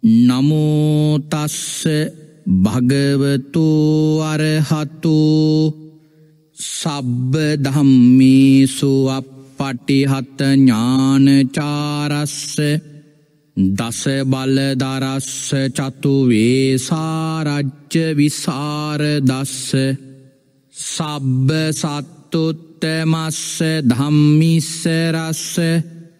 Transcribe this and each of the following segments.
නමෝතස්ස භගවතු අරහතු සබ්බ ධම්මේසු අපපටිහත ඥානචාරස්ස දස බලදරස්ස චතුවේසාරජ්්‍ය විසාරදස්ස සබ්බ සත්තුත්තමස්ස ධම්මිස්සරස්ස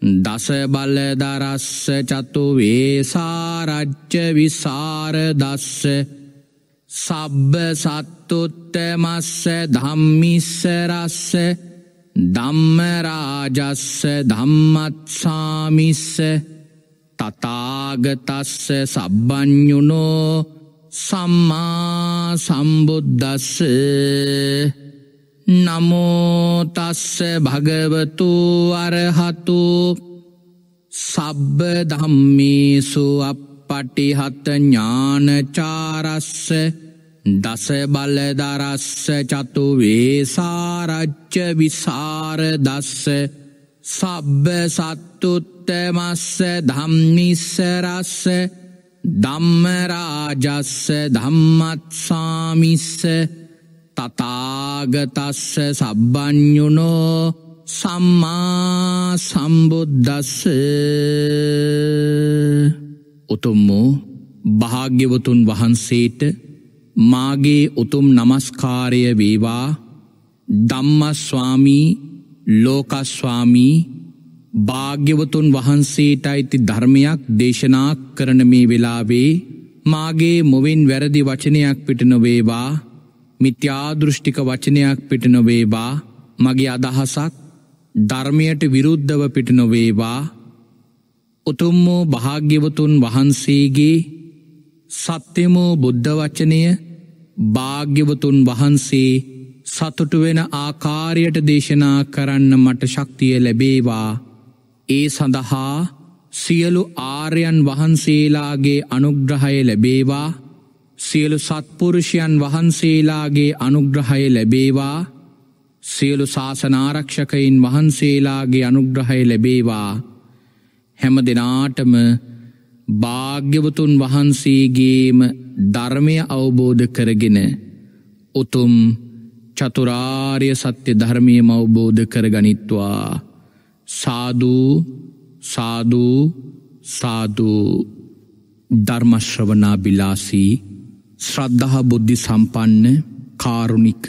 දස බල්ලදරස්ස චතු වේසාරච්ච විසාර දස්ස සබ්බ සත්තුත්තමස්ස ධම්මිස්සරස්ස ධම්මරාජස්ස ධම්මත්සාමිස්ස තතාගතස්ස සබ්බ්ඥුනෝ සම්මා සම්බුද්දස්සේ නමෝතස්ස භගවතු අරහතු සබ්බ ධම්මේසු අපපටිහත ඥානචාරස්ස දස බලදරස්ස චතු වේසාරච්ච විසාර දස්ස සබ්බ සත්තුත්තමස්ස ධම්නිස්සරස්ස ධම්මරාජස්ස ධම්මත්සාමිස්ස තතාගතස්ස සබ්බ්ඥුනෝ සම්මා සම්බුද්ධස්ස උතුම්මෝ භාග්‍යවතුන් වහන්සේට මාගේ උතුම් නමස්කාරය වේවා ධම්මස්වාමී ලෝකස්වාමී භාග්‍යවතුන් වහන්සේට අයිති ධර්මයක් දේශනා කරන මේ වෙලාවේ මාගේ මොවින් වැරදි වචනයක් පිට නොවේවා මිත්‍යාදෘෂ්ටික වචනයක් පිට නොවේවා මගේ අදහසක් ධර්මයට විරුද්ධව පිට නොවේවා උතුම්මෝ භාග්‍යවතුන් වහන්සේගේ සත්‍යමෝ බුද්ධ වචනය භාග්‍යවතුන් වහන්සේ සතුටු වෙන ආකාරයට දේශනා කරන්න මට ශක්තිය ලැබේවා ඒ සඳහා සියලු ආර්යන් වහන්සේලාගේ අනුග්‍රහය ලැබේවා සියලු සත්පුරුෂයන් වහන්සේලාගේ අනුග්‍රහය ලැබේවා සියලු ශාසනාරක්ෂකයින් වහන්සේලාගේ අනුග්‍රහය ලැබේවා හැම දෙනාටම භාග්‍යවතුන් වහන්සේගේම ධර්මය අවබෝධ කරගෙන උතුම් චතුරාර්ය සත්‍ය ධර්මය අවබෝධ කරගනිත්වා සාධූ සාධූ සාධූ ධර්මශ්‍රවනා බිලාසී ශ්‍රද්ධහ බුද්ධි සම්පන්න කාරුණික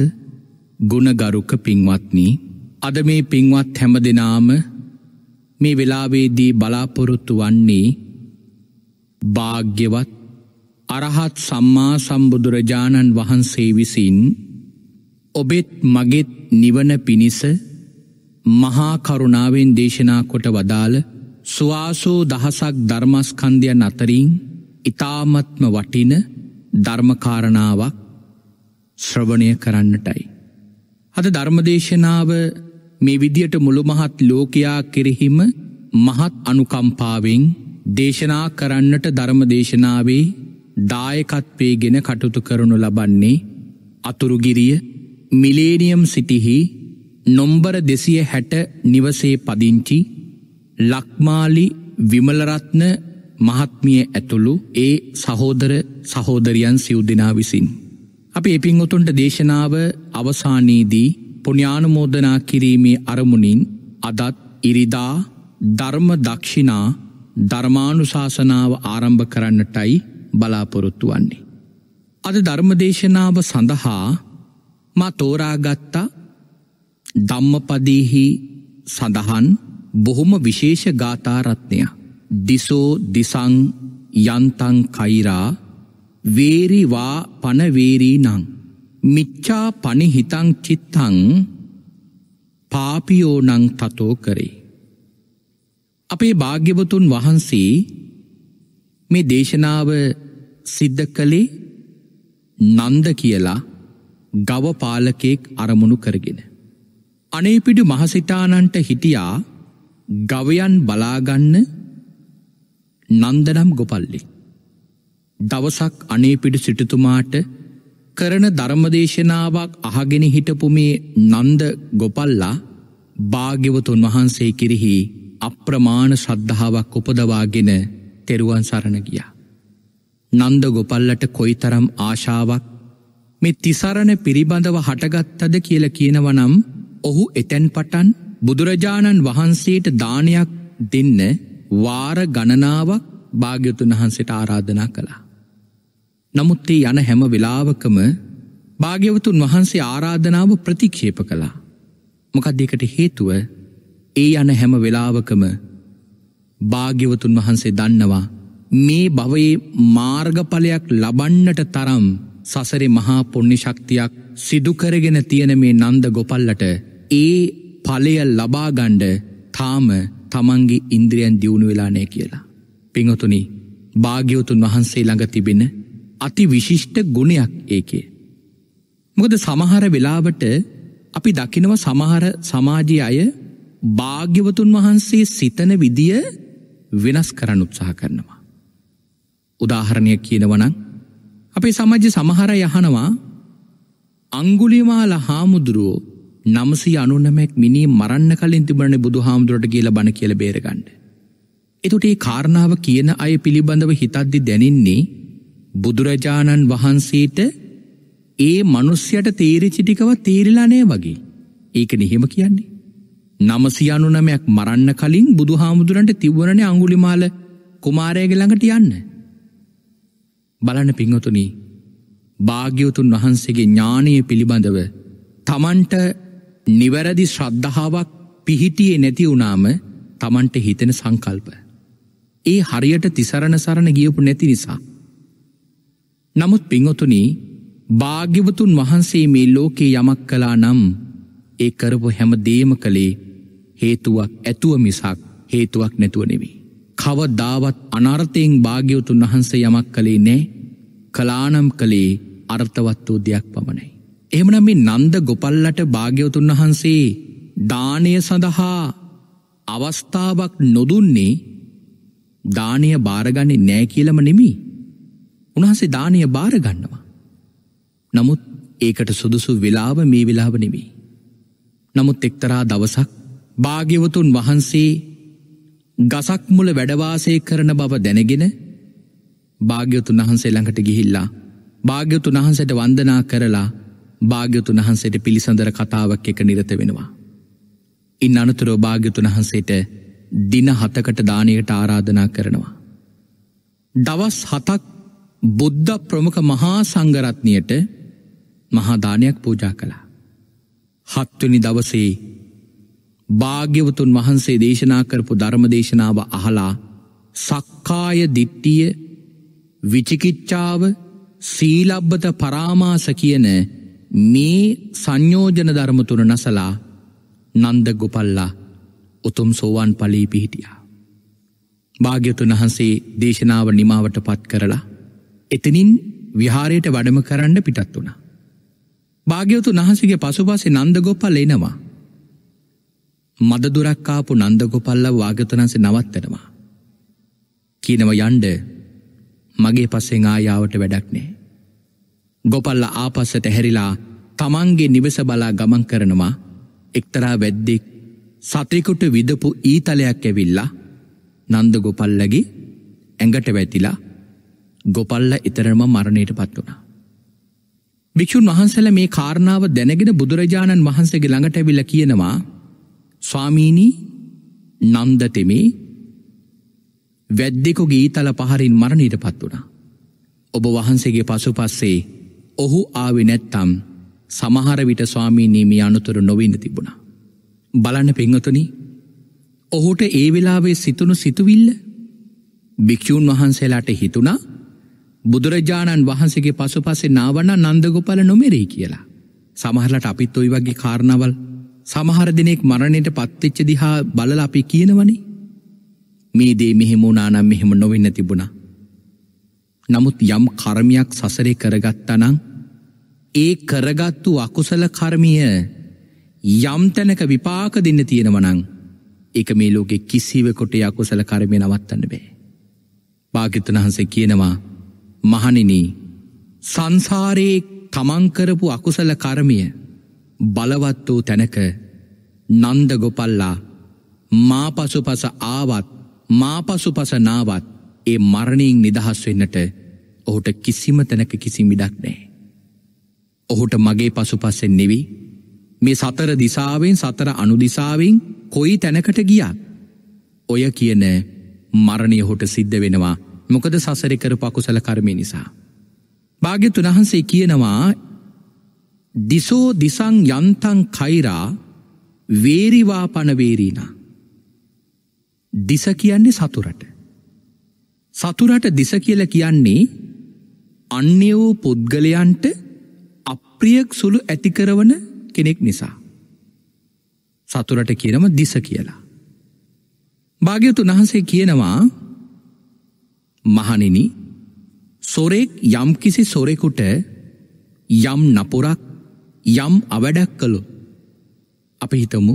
ගුණගරුක පින්වත්නී අද මේ පින්වත් හැම දෙනාම මේ වෙලාවේදී බලාපොරොත්තු වන්නේ භාග්‍යවත් අරහත් සම්මා සම්බුදුරජාණන් වහන්සේ විසින් ඔබෙත් මගෙත් නිවන පිණිස මහා කරුණාවෙන් දේශනා කොට වදාළ ස්වාසෝ දහසක් ධර්මස්කන්ධයන් අතරින් ඉතාමත්ම වටින ධර්මකාරණාවක් ශ්‍රවණය කරන්නටයි. අද ධර්මදේශනාව මේ විදියට මුළුමහත් ලෝකයා කෙරෙහිම මහත් අනුකම්පාවෙන් දේශනා කරන්නට ධර්මදේශනාවේ දායකත්වේ ගෙන කටුතු කරනු ලබන්නේ අතුරුගිරිය මිලේනියම් සිටිහි නොම්බර දෙසිය හැට නිවසේ පදිංචි ලක්මාලි විමලරත්න මහත්මිය ඇතුළු ඒ සහෝදර සහෝදරියන් සිව්දිනා විසින්. අපි එපින්ගොතුන්ට දේශනාව අවසානයේදී පුුණ්‍යානුමෝදනා කිරීමේ අරමුණින් අදත් ඉරිදා ධර්ම දක්ෂිනා ධර්මානුශාසනාව ආරම්භ කරන්නටයි බලාපොරොත්තු වන්නේ. අද ධර්මදේශනාව සඳහා මා තෝරාගත්තා ධම්මපදීහි සඳහන් බොහොම විශේෂ ගාථාරත්නයක්. දිසෝ දිසං යන්තං කෛරා වේරිවා පනවේරී නං. මිච්චා පනිහිතං චිත්තං පාපියෝනං තතෝ කරේ. අපේ භාග්‍යවතුන් වහන්සේ මේ දේශනාව සිද්ධ කළේ නන්ද කියලා ගවපාලකෙක් අරමුණු කරගෙන. අනේපිඩු මහසිටානන්ට හිටියා ගවයන් බලාගන්න නන්දනම් ගොපල්ලි. දවසක් අනේපිඩි සිටිතුමාට කරන ධර්මදේශනාවක් අහගෙන හිටපු මේ නන්ද ගොපල්ලා භාග්‍යවතුන් වහන්සේ කිරිහි අප්‍රමාණ ශ්‍රද්ධාවක් උපදවාගෙන තෙරුවන් සරණ ගියා. නන්ද ගොපල්ලට කොයි තරම් ආශාවක් මෙ තිසරණ පිරිබඳව හටගත්තද කියල කියනවනම් ඔහු එතැන් පටන් බුදුරජාණන් වහන්සේට දානයක් දෙන්න වාර ගණනාවක් භාග්‍යතුන් වහන්සේට ආරාධනා කළා. නමුත් ඒ යන හැම වෙලාවකම භාග්‍යවතුන් වහන්සේ ආරාධනාව ප්‍රතික්ෂේප කළා. මොකද ඒකට හේතුව ඒ යන හැම වෙලාවකම භාග්‍යවතුන් වහන්සේ දන්නවා මේ භවයේ මාර්ගඵලයක් ලබන්නට තරම් සසරේ මහා පුණ්‍ය ශක්තියක් සිදු කරගෙන තියෙන මේ නන්ද ගොපල්ලට ඒ ඵලය ලබා ගන්න තාම තමන්ගේ ඉන්ද්‍රියන් දියුණු වෙලානය කියලා. පිංහතුනි භාග්‍යවතුන් වහන්සේ ළඟ තිබෙන අති විශිෂ්ට ගුණයක් ඒකේ. මොකද සමහර වෙලාවට අපි දකිනව සමහර සමාජය අය භාග්‍යවතුන් වහන්සේ සිතන විදිය වෙනස් කරන්න උත්සාහ කරනවා. උදාහරණය කියනවනං අපේ සමජ්‍ය සමහර යහනවා අංගුලිමාල හාමුදුරුවෝ නමසී අනුනමැක් මිනි මරන්න කලින් තිබරණ බුදු හාමුදුරට කියලා බණ කියල බේරගන්න. එතුට ඒ කාරණාව කියන අය පිළිබඳව හිතද්දි දැනෙන්නේ බුදුරජාණන් වහන්සේට ඒ මනුස්්‍යයට තේරචිටිකව තේරිලානය වගේ ඒක නෙහෙම කියන්නේ. නමසියනුනමයක් මරන්න කලින් බුදු හාමුදුරන්ට තිවරණ අංගුලිමාල කුමාරයගළඟට යන්න. බලන පිංහතුනී භාග්‍යවතුන් වහන්සේගේ ඥානය පිළිබඳව තමන්ට නිවැරදි ශ්‍රද්ධාවක් පිහිටියේ නැති වුණාම තමන්ට හිතෙන සංකල්ප. ඒ හරියට තිසරණ සරණ ගියපු නැති නිසා. නමුත් පිංහොතුනී භාග්‍යවතුන් වහන්සේ මේ ලෝකේ යමක් කලා නම් ඒ කරපු හැම දේම කළේ හේතුවක් ඇතුව මිසක් හේතුවක් නැතුව නෙවී. කව දාවත් අනර්ථයෙන් භාග්‍යවතුන් වහන්සේ යමක් කළේ නෑ කලානම් කළේ අර්ථවත් වූ දෙයක් පමණයි. එමන මේ නන්ද ගොපල්ලට භාග්‍යවතුන් වහන්සේ දානය සඳහා අවස්ථාවක් නොදුන්නේ දානය භාරගන්නේ නෑ කියලම නෙමි. උන්හන්සේ දානය භාරගන්නවා. නමුත් ඒකට සුදුසු වෙලාව මේ වෙලාව නෙමී. නමුත් එක්තරා දවසක් භාග්‍යවතුන් වහන්සේ ගසක් මුල වැඩවාසය කරන බව දැනගෙන භාග්‍යවතුන් වහන්සේ ළඟට ගිහිල්ලා භාග්‍යවතුන් වහන්සට වන්දනා කරලා භාග්‍යතුන් වහන්සේට පිළිසඳර කතාවක් එක නිරත වෙනවා. ඉන් අනතුරෝ භාග්‍යතුන් වහන්සේට දින හතකට දානයට ආරාධනා කරනවා. දවස් හතක් බුද්ධ ප්‍රමුඛ මහා සංගරත්නයට මහාදානයක් පූජා කළා. හත්වනි දවසේ භාග්‍යවතුන් වහන්සේ දේශනා කරපු ධර්මදේශනාව අහලා සක්කාය දිට්ටිය විචිකිච්ඡාව සීලබ්බත පරාමාස කියන මේ සංයෝජන ධර්මතුන නසලා නන්ද ගොපල්ලා උතුම් සෝවාන් පලී පිහිටියා. භාග්‍යතුන් වහන්සේ දේශනාව නිමාවට පත් කරලා එතනින් විහාරයට වැඩම කරන්න පිටත් වුණා. භාග්‍යවතු නහසගේ පසුපසේ නන්දගොපල් එනවා. මදදුරක්කාපු නන්දගොපල්ල වාගතනන්සේ නවත්තනවා. කියනව යන්ඩ මගේ පස්සෙන් ආයාවට වැඩක් නෑ. ගොපල්ල ආපස්සට හැරිලා තමන්ගේ නිවස බලා ගමන් කරනවා එක්තරා වැද්දෙක් සත්‍රිකුට විදපු ඊතලයක් ඇවිල්ලා නන්ද ගොපල්ලගේ ඇඟට වැතිලා ගොපල්ල ඉතරම මරණයට පත් වුණා. භික්‍ෂූන් වහන්සල මේ කාරණාව දැනගෙන බුදුරජාණන් වහන්සේගේ ළඟට ඇවිල්ල කියනවා ස්වාමීණී නන්දතෙමේ වැද්දෙකු ගීතල පහරින් මරණීට පත් වුණා. ඔබ වහන්සේගේ පසු පස්සේ ඔහු ආවිනැත්තම් සමහර විට ස්වාමීනීමි අනුතුරු නොවන්න තිබුණා. බලන්න පෙංවතුනි ඔහුට ඒ වෙලාවේ සිතුණු සිතුවිල්ල භික්‍ෂූන් වහන්සේලාට හිතුණා බුදුරජාණන් වහන්සේගේ පසුපසේ නාවන්න නන්දගොපල නොමෙරෙහි කියලා. සමහරලට අපිත් ඔයි වගේ කාරණවල් සමහර දෙනෙක් මරණයට පත්තිච්ච දිහා බලල අපි කියනවනි මේ දේ මෙහෙමුණනානම් මෙහෙම නොවෙන්න තිබුණා. නමුත් යම් කරමයක් සසරේ කරගත්තනං ඒ කරගත්තු අකුසල කර්මිය යම්තැනක විපාක දෙන්න තියෙනවනං එක මේ ලෝකෙ කිසිවකොට අකුසල කරමය නවත්තන්න බෑ. භාගිතන වහන්සේ කියනවා මහනිනී සංසාරයේ තමංකරපු අකුසල කරමිය බලවත් වූ තැනක නන්ද ගොපල්ලා මාපසු පස ආවත් මාපසු පස නාවත් ඒ මරණීෙන් නිදහස් වෙන්නට ඔහුට කිසිම තැනක කිසි මිඩක් නෑ. ඔහුට මගේ පසුපස්සෙන් නෙවී මේ සතර දිසාවෙන් සතර අනුදිසාවෙන් කොයි තැනකට ගියා. ඔය කියන මරණය හොට සිද්ධ වෙනවා මොකද සසරිකර පකුසල කර්මය නිසා. භාග්‍යතුන් වහන්සේ කියනවා දිසෝ දිසං යන්තං කයිරා වේරිවා පනවේරීනා. දිස කියන්නේ සතුරට. සතුරට දිස කියල කියන්නේ අන්‍ය වූ පුද්ගලයන්ට අප්‍රියක් සුළු ඇතිකරවන කෙනෙක් නිසා. සතුරට කියනම දිස කියලා. භාග්‍යතු වහන්සේ කියනවා මහනිනි සොරෙක් යම් කිසි සොරෙකුට යම් නපුරක් යම් අවැඩක් කළු අප හිතමු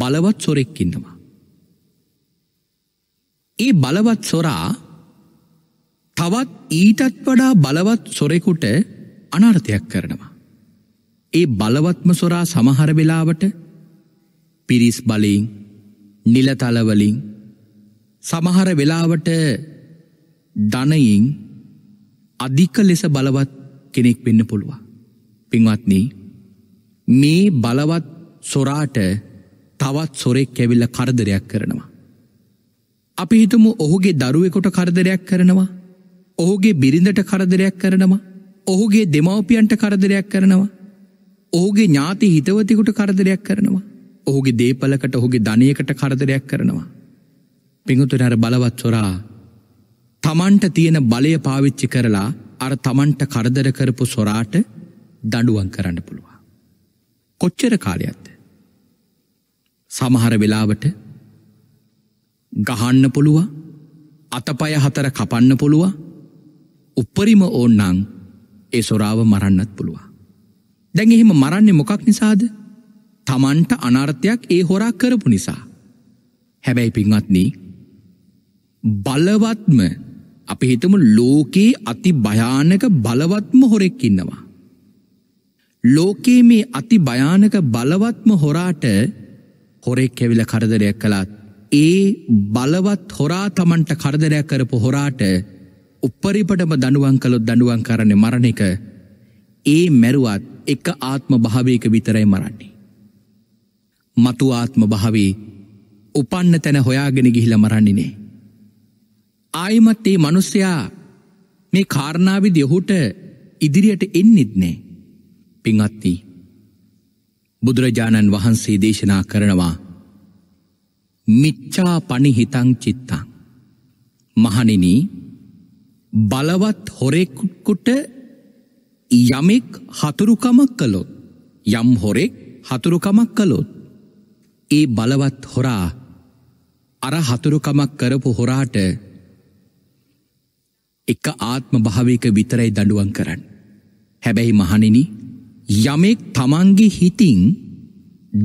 බලවත් සොරෙක්කින්නවා. ඒ බලවත් සොරා තවත් ඊටත් වඩා බලවත් සොරෙකුට අනර්ථයක් කරනවා. ඒ බලවත්ම සොරා සමහර වෙලාවට පිරිස් බලින් නිලතලවලින් සමහර වෙලාවට ධනයින් අධික ලෙස බලවත් කෙනෙක් වෙන්න පුළුවන්. පින්වත්නි මේ බලවත් සොරාට තවත් සොරෙක් ඇවිල්ල කරදරයක් කරනවා. අපි හිතමු ඔහුගේ දරුවෙකොට කරදරයක් කරනවා. ඔහුගේ බිරිඳට කරදරයක් කරනවා. ඔහුගේ දෙමවපියන්ට කරදරයක් කරනවා. ඕගේ ඥාති හිතවතිකුට කරදරයක් කරනවා. ඔහුගේ දේපලකට ඔහුගේ ධනයකට කරදරයක් කරනවා. පිංහතුනර බලවත්වොරා තමන්ට තියෙන බලය පාවිච්චි කරලා අර තමන්ට කරදර කරපු සොරාට දඩුවන් කරන්න පුළුවන්. කොච්චර කාලයක්ද. සමහර වෙලාවට ගහන්න පුළුව අතපය හතර කපන්න පුළුව උපරිම ඕන්නං ඒ සොරාව මරන්නත් පුළුවන්. දැන් එහෙම මරන්නේ මොකක් නිසාද? Tamanට අනර්ථයක් ඒ හොරා කරපු නිසා. හැබැයි පින්වත්නි බලවත්ම අපි හිතමු ලෝකේ අති භයානක බලවත්ම හොරෙක් ඉන්නවා. ලෝකේ මේ අති භයානක බලවත්ම හොරාට හොරෙක් කැවිල කරදරයක් කළත් ඒ බලවත් හොරා තමන්ට කරදරයක් කරපු හොරාට උපරිපටම දනුවන් කළොත් දනුවන් කරන්නේ මරණ එක ඒ මැරුවත් එක ආත්ම භාවයක විතරයි මරන්නේ. මතු ආත්ම භාවේ උපන්න තැන හොයාගෙන ගිහිල මරණිනේ. ආයමත් ඒ මනුස්සයා මේ කාරණාවිද යොහුට ඉදිරියට එන්නෙත්නේ පිංහත්ති. බුදුරජාණන් වහන්සේ දේශනා කරනවා මිච්චා පණිහිතං චිත්තං. මහනිනී බලවත් හොරෙකුට යමෙක් හතුරුකමක් කළොත් යම් හොරෙක් හතුරුකමක් කළොත් ඒ බලවත් හොරා අර හතුරුකමක් කරපු හොරාට එක ආත්ම භාවයක විතරයි දඩුවන් කරන්න. හැබැයි මහනිනි යමෙක් තමන්ගේ හිතින්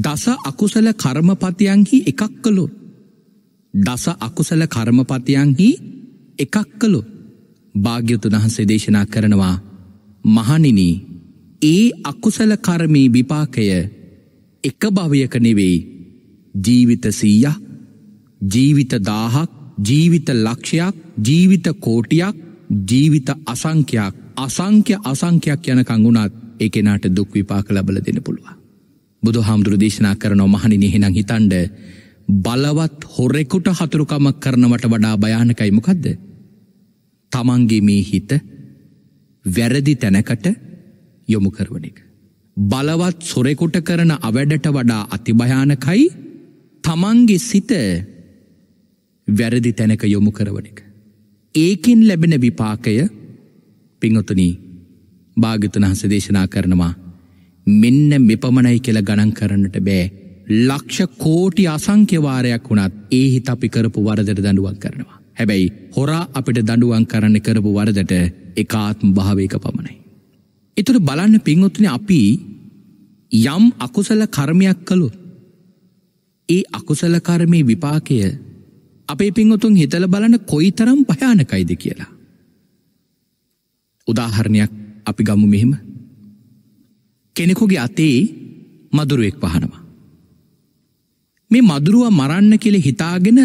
දස අකුසල කර්මපතියන්හි එකක් කළොත් දස අකුසල කර්මපතියන්හි එකක් කළොත් භාග්‍යතුන් වහන්සේ දේශනා කරනවා මහනිනි ඒ අකුසල කර්මී විපාකය එක භවයක නෙවෙයි ජීවිත සීය ජීවිත දාහක් ජීවිත ලක්ෂයක් ජීවිත කෝටියක් ජීවිත අසංඛ්‍යයක් අසංඛ්‍ය අසංඛ්‍යයක් යන කංගුණත් එකෙනට දුක් විපාක ලබල දෙන පුළුවන්. බුදු හාමුදුරු දේශනා කරනව මහනිනි හෙනං හිතන්ඩ බලවත් හොරෙකුට හතුරුකමක් කරනවට වඩා භයානකයි මොකක්ද. තමන්ගේ මේ හිත වැරදි තැනකට යොමු කරවන එක. බලවත් සොරෙකුට කරන අවැඩට වඩා අතිභයානකයි තමන්ගේ සිත වැරදි තැනක යොමු කරවන එක. ඒකින් ලැබෙන විපාකය පිංහොතුනී භාගතන හස දේශනා කරනවා මෙන්න මෙපමණයි කියල ගණන් කරන්නට බෑ ලක්ෂ කෝටි අසංක්‍යවාරයක් වුණත් ඒහි අපි කරපු වරදට දඩුවන් කරනවා. හැබැයි හොරා අපිට දඩුවන් කරන්න කරපු වරදට එකාත්ම භාවයක පමණයි. එතුට බලන්න පින්වොත්න අපි යම් අකුසල කර්මයක් කළු ඒ අකුසල කර්මය විපාකය අපේ පින්වතුන් හිතල බලන කොයි තරම් භයානකයිද කියලා. උදාහරණයක් අපි ගමු මෙහෙම කෙනෙකුගේ අතේ මදුරුවෙක් පහනවා. මේ මදුරුව මරන්න කෙළෙ හිතාගෙන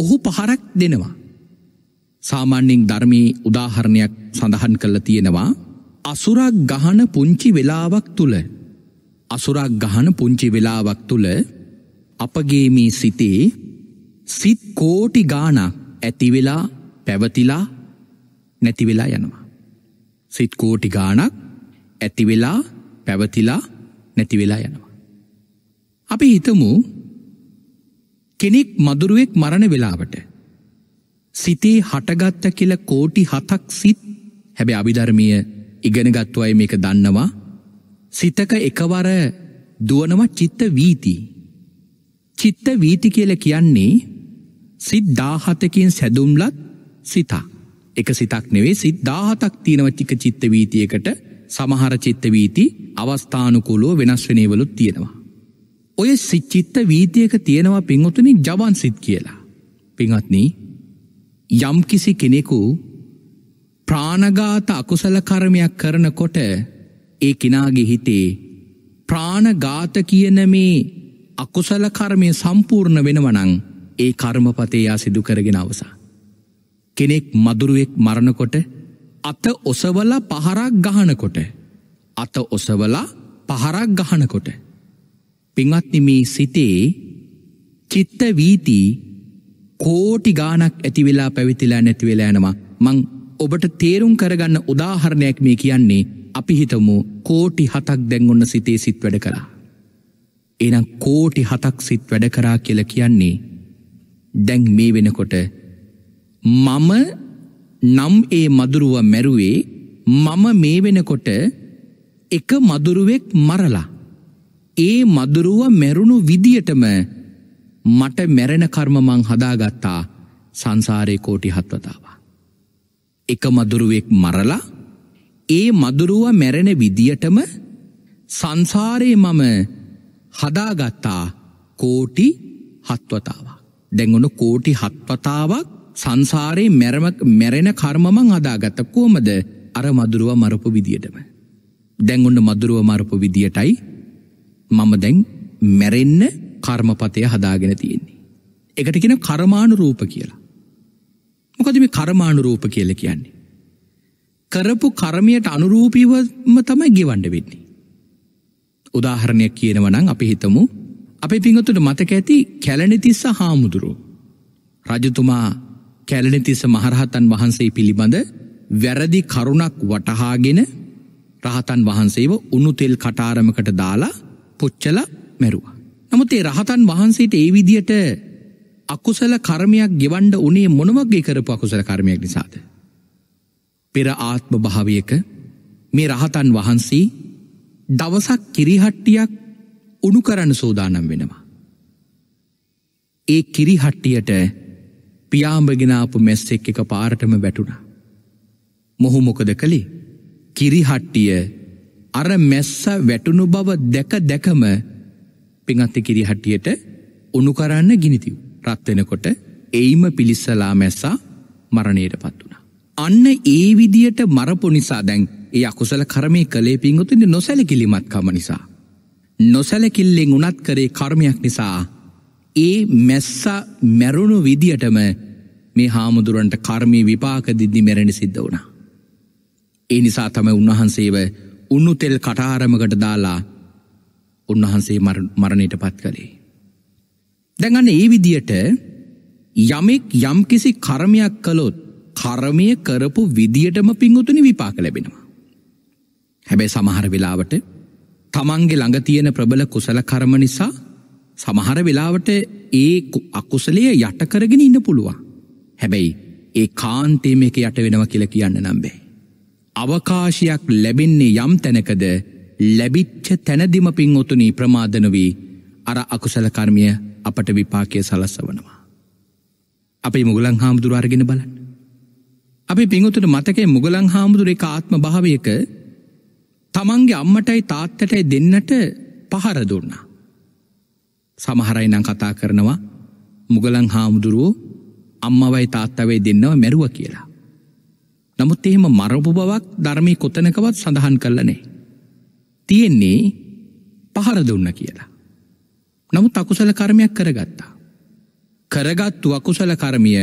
ඔහු පහරක් දෙනවා. සාමාන්‍යෙන් ධර්මී උදාහරණයක් සඳහන් කළ තියෙනවා අසුරක් ගහන පුංචි වෙලාවක් තුළ අසුරක් ගහන පුංචි වෙලාවක් තුළ අපගේ මේ සිතේ සිත් කෝටි ගානක් ඇතිවෙලා පැවතිලා නැතිවෙලා යනවා. සිත් කෝටි ගානක් ඇතිවෙලා පැවතිලා නැතිවෙලා යනවා. අපි හිතමු කෙනෙක් මදුරුවෙක් මරණ වෙලාවට සිතේ හටගත්ත කියල කෝටි හතක් සිත් හැබැ අභිධර්මිය ඉගෙනගත්තු අය මේක දන්නවා සිතක එකවර දුවනව චිත්ත වීති. චිත්ත වීති කියල කියන්නේ සිත් දාහතකින් සැදුම්ලත් සිතා. එක සිතක් නෙවේ සිත් දාහතක් තියෙනවච්චික චිත්ත වීතියකට සමහර චිත්ත වීති අවස්ථානුකූලෝ වෙනස් වනේවලුත් තියෙනවා. ඔය සිච්චිත්ත වීතියක තියෙනවා පින්වතුනි ජවන් සිත් කියලා. පිංහත්නී යම්කිසි කෙනෙකු ප්‍රාණගාත අකුසල කර්මයක් කරනකොට ඒ කෙනාගේ හිතේ ප්‍රාණගාත කියන මේ අකුසල කර්මය සම්පූර්ණ වෙනවනං ඒ කර්මපතේයා සිදු කරගෙන අවසා. කෙනෙක් මදුරුවෙක් මරණකොට අත ඔසවල පහරක් ගහනකොට අත ඔසවලා පහරක් ගහනකොට. පිංවත්න මේ සිතේ චිත්ත වීතිී කෝටි ගානක් ඇතිවෙලා පැවිතිලා නැතිවෙලායනවා මං ඔබට තේරුම් කරගන්න උදාහරණයක් මේ කියන්නේ අපි හිතමු කෝටි හතක් දැන්ඔන්න සිතේ සිත් වැඩ කළා. එනම් කෝටි හතක් සිත් වැඩ කරා කියල කියන්නේ දැන් මේ වෙනකොට මම නම් ඒ මදුරුව මැරුවේ මම මේ වෙනකොට එක මදුරුවෙක් මරලා ඒ මදුරුව මැරුණු විදියටම මට මැරෙන කර්ම මං හදාගත්තා සංසාරය කෝටි හත්වතාවා. එක මදුරුවෙක් මරලා ඒ මදුරුව මැරෙන විදියටම සංසාරයේ මම හදාගත්තා කෝටි හත්වතාවා. දැඟුණු කෝටි හත්වතාවක් සංසාරයේ මැරමක් මැරෙන කර්මමං හදාගත්ත කෝමද අර මදුරුව මරපු විදියටම. දැංගුන්න මදුරුව මරපු විදියටයි මම දැන් මැරෙන්න කර්මපතය හදාගෙන තියෙන්නේ. එකට කියෙන කරමාණු රූප කියලා. මොකද මේ කරමාණු රූප කියල කියන්නේ. කරපු කරමයට අනුරූපීවම තමයි ගෙවන්ඩ වෙන්නේ. උදාහරණයක් කියනවනං අපි හිතමු අපි පිංහතුට මතක ඇති කැලනිතිස්ස හාමුදුරුව. රජතුමා කැලනිතිස්ස මහරහතන් වහන්සේ පිළිබඳ වැරදි කරුණක් වටහාගෙන රහතන් වහන්සේව උනුතෙල් කටාරමකට දාලා පුච්චල මැරුවා. නමුත් ඒ රහතන් වහන්සේට ඒ විදියට අකුසල කර්මයක් ගෙවන්ඩ උනේ මොනවක්ගේ කරපු අකුසල කර්මයක් නිසාද. පෙර ආත්ම භාවයක මේ රහතන් වහන්සේ දවසක් කිරිහට්ටියක් උණු කරන්න සූදානම් වෙනවා. ඒ කිරිහට්ටියට පියාඹගෙනාපු මැස්සෙක් එක පාරටම වැටුණ. මොහු මොකද කළේ කිරිහට්ටිය අර මැස්ස වැටුණු බව දැක දැකම පෙඟත්ත කිරි හටියට උණු කරන්න ගිනිතිව් රත්වෙනකොට එයිම පිලිස්සලා මැස්සා මරණයට පත් වුණා. අන්න ඒ විදියට මරපු නිසා දැන් ඒ අකුසල කරමය කළේ පින්ගොතුනි නොසැල කිලිමත්කම නිසා. නොසැලකිල්ලෙන් උනත් කරේ කර්මයක් නිසා ඒ මැස්ස මැරුණු විදියටම මේ හාමුදුරුවන්ට කර්මී විපාකදිද්දි මෙරණි සිද්ධ වුණා. ඒ නිසා තම උන්වහන්සේව උන්නුතෙල් කටාරමකට දාලා උන්වහන්සේ මරණයට පත් කළේ. දැඟන්න ඒ විදියට යමෙක් යම්කිසි කර්මයක් කළොත් කරමය කරපු විදියටම පිංගුතුනි විපාක ලැබෙනවා. හැබැ සමහර වෙලාවට තමන්ගේ ළඟ තියෙන ප්‍රබල කුසල කරම නිසා සමහර වෙලාවට ඒ අකුසලය යටකරගෙන ඉන්න පුළුවන්. හැබැයි ඒ කාන්තේම එක යට වෙනව කියල කියන්න නම්බේ. අවකාශයක් ලැබෙන්නේ යම් තැනකද ලැබිච්ච තැනදිම පින්වතුනී ප්‍රමාධන වී අර අකුසල කර්මිය අපට විපාකය සලස්සවනවා. අපි මුගලන් හාමුදුර අරගෙන බලන්න. අපි පිංගුතුට මතකේ මුගලන් හාමුදුරේ ආත්ම භාවයක තමන්ගේ අම්මටයි තාත්තටයි දෙන්නට පහර දුන්නා. සමහරයි නං කතා කරනවා මුගලන් හාමුදුරුවෝ අම්මවයි තාත්තවයි දෙන්නව මැරුව කියලා. නමුත් එහෙම මරපු බවක් ධර්මී කොතනකවත් සඳහන් කරලනේ. තියෙන්නේ පහර දුන්න කියලා. නමුත් අකුසල කර්මයක් කරගත්තා. කරගත්තු අකුසල කර්මිය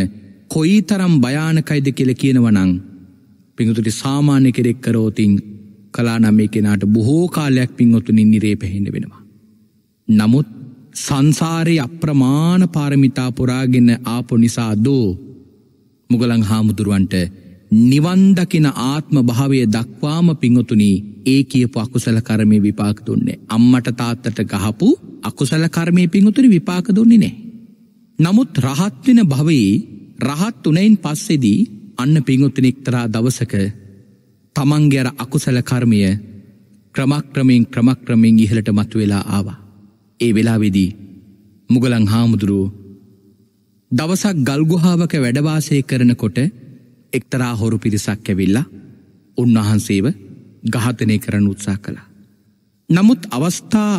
කොයි තරම් භයානකයිද කියල කියනවනං පිඟතුටි සාමාන්‍ය කෙරෙක් කරෝතින් කලානම්ේ කෙනාට බොහෝ කාලයක් පින්වොතුනින් නිරේ පැහෙන වෙනවා. නමුත් සංසාරය අප්‍රමාණ පාරමිතා පුරාගෙන ආපො නිසා දෝ මුගලං හාමුදුරුවන්ට නිවන්දකින ආත්ම භාවය දක්වාම පිංහතුනී ඒ කියපු අකුසල කරමය විපාක දුන්නේ. අම්මට තාත්තට ගහපු අකුසල කර්මය පිංහතුරි විපාක දුන්නේ නෑ. නමුත් රහත්වෙන භවයේ රහත් උනයින් පස්සෙදී අන්න පිංහුතනෙක්තරා දවසක තමන්ගේර අකුසල කර්මය ක්‍රමක්‍රමයෙන් ක්‍රමක්‍රමෙන් ඉහලට මතු වෙලා ආවා. ඒ වෙලාවෙදී මුගලං හාමුදුරුවෝ දවසක් ගල්ගුහාාවක වැඩවාසය කරනකොට එක්තරා හොරු පිරිසක් ඇවිල්ලා උන්වහන්සේව ගහතනය කරන්න උත්සා කළා. නමුත් අවස්ථා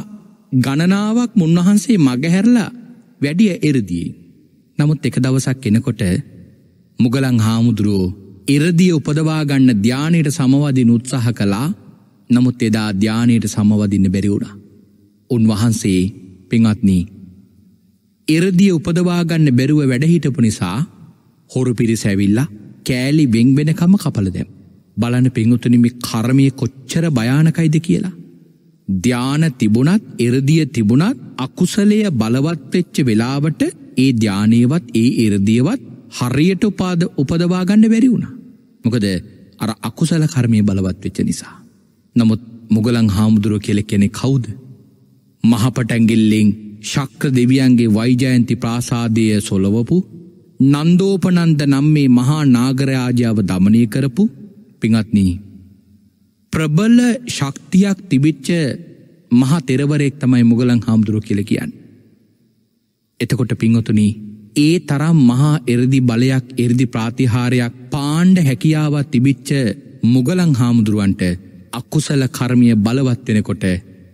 ගණනාවක් මුන්වහන්සේ මගහැරලා වැඩිය එරදිී. නමුත් එක දවසක් එනකොට මුගලං හාමුදුරුවෝ එරදිය උපදවාගන්න ධ්‍යානයට සමවදින උත්සාහ කලා නමුත් එදා ධ්‍යානයට සමවදින්න බැරිවුණා. උන්වහන්සේ පිංවත්නී. එරදිය උපදවාගන්න බැරුව වැඩහිටපු නිසා හොරු පිරිසැවිල්ලා කෑලි වෙංවෙනකම කපලදැම්. බලන පිංගුතුනිම කරමය කොච්චර භයානකයිද කියලා. ධ්‍යාන තිබුණත් එරදිය තිබුණත් අකුසලය බලවත්වෙච්ච වෙලාවට ඒ ධ්‍යානයවත් ඒ එරදියවත් හරියට උපාද උපදවාගන්න බැරි වුණා. මොකද අර අකුසල කර්මය බලවත් වෙච්ච නිසා. නමුත් මුගලං හාමුදුරුව කෙල කෙනෙ කවුද. මහපටැගිල්ලෙෙන් ශක්‍ර දෙවියන්ගේ වෛජයන්ති ප්‍රාසාදය සොලවපු නන්දෝපනන්ද නම් මේ මහා නාගරාජාව දමනය කරපු පිඟත්නී. ප්‍රබල ශක්තියක් තිබිච්ච මහා තෙරවරෙක් තමයි මුගලන් හාමුදුරුව කියල කියන්න. එතකොට පිංහතුනී ඒ තරම් මහා එරදි බලයක් එරදි ප්‍රාතිහාරයක් පාණ්ඩ හැකියාවත් තිබිච්ච මුගලං හාමුදුරුවන්ට අක්කුසල කර්මිය බලවත්වෙනකොට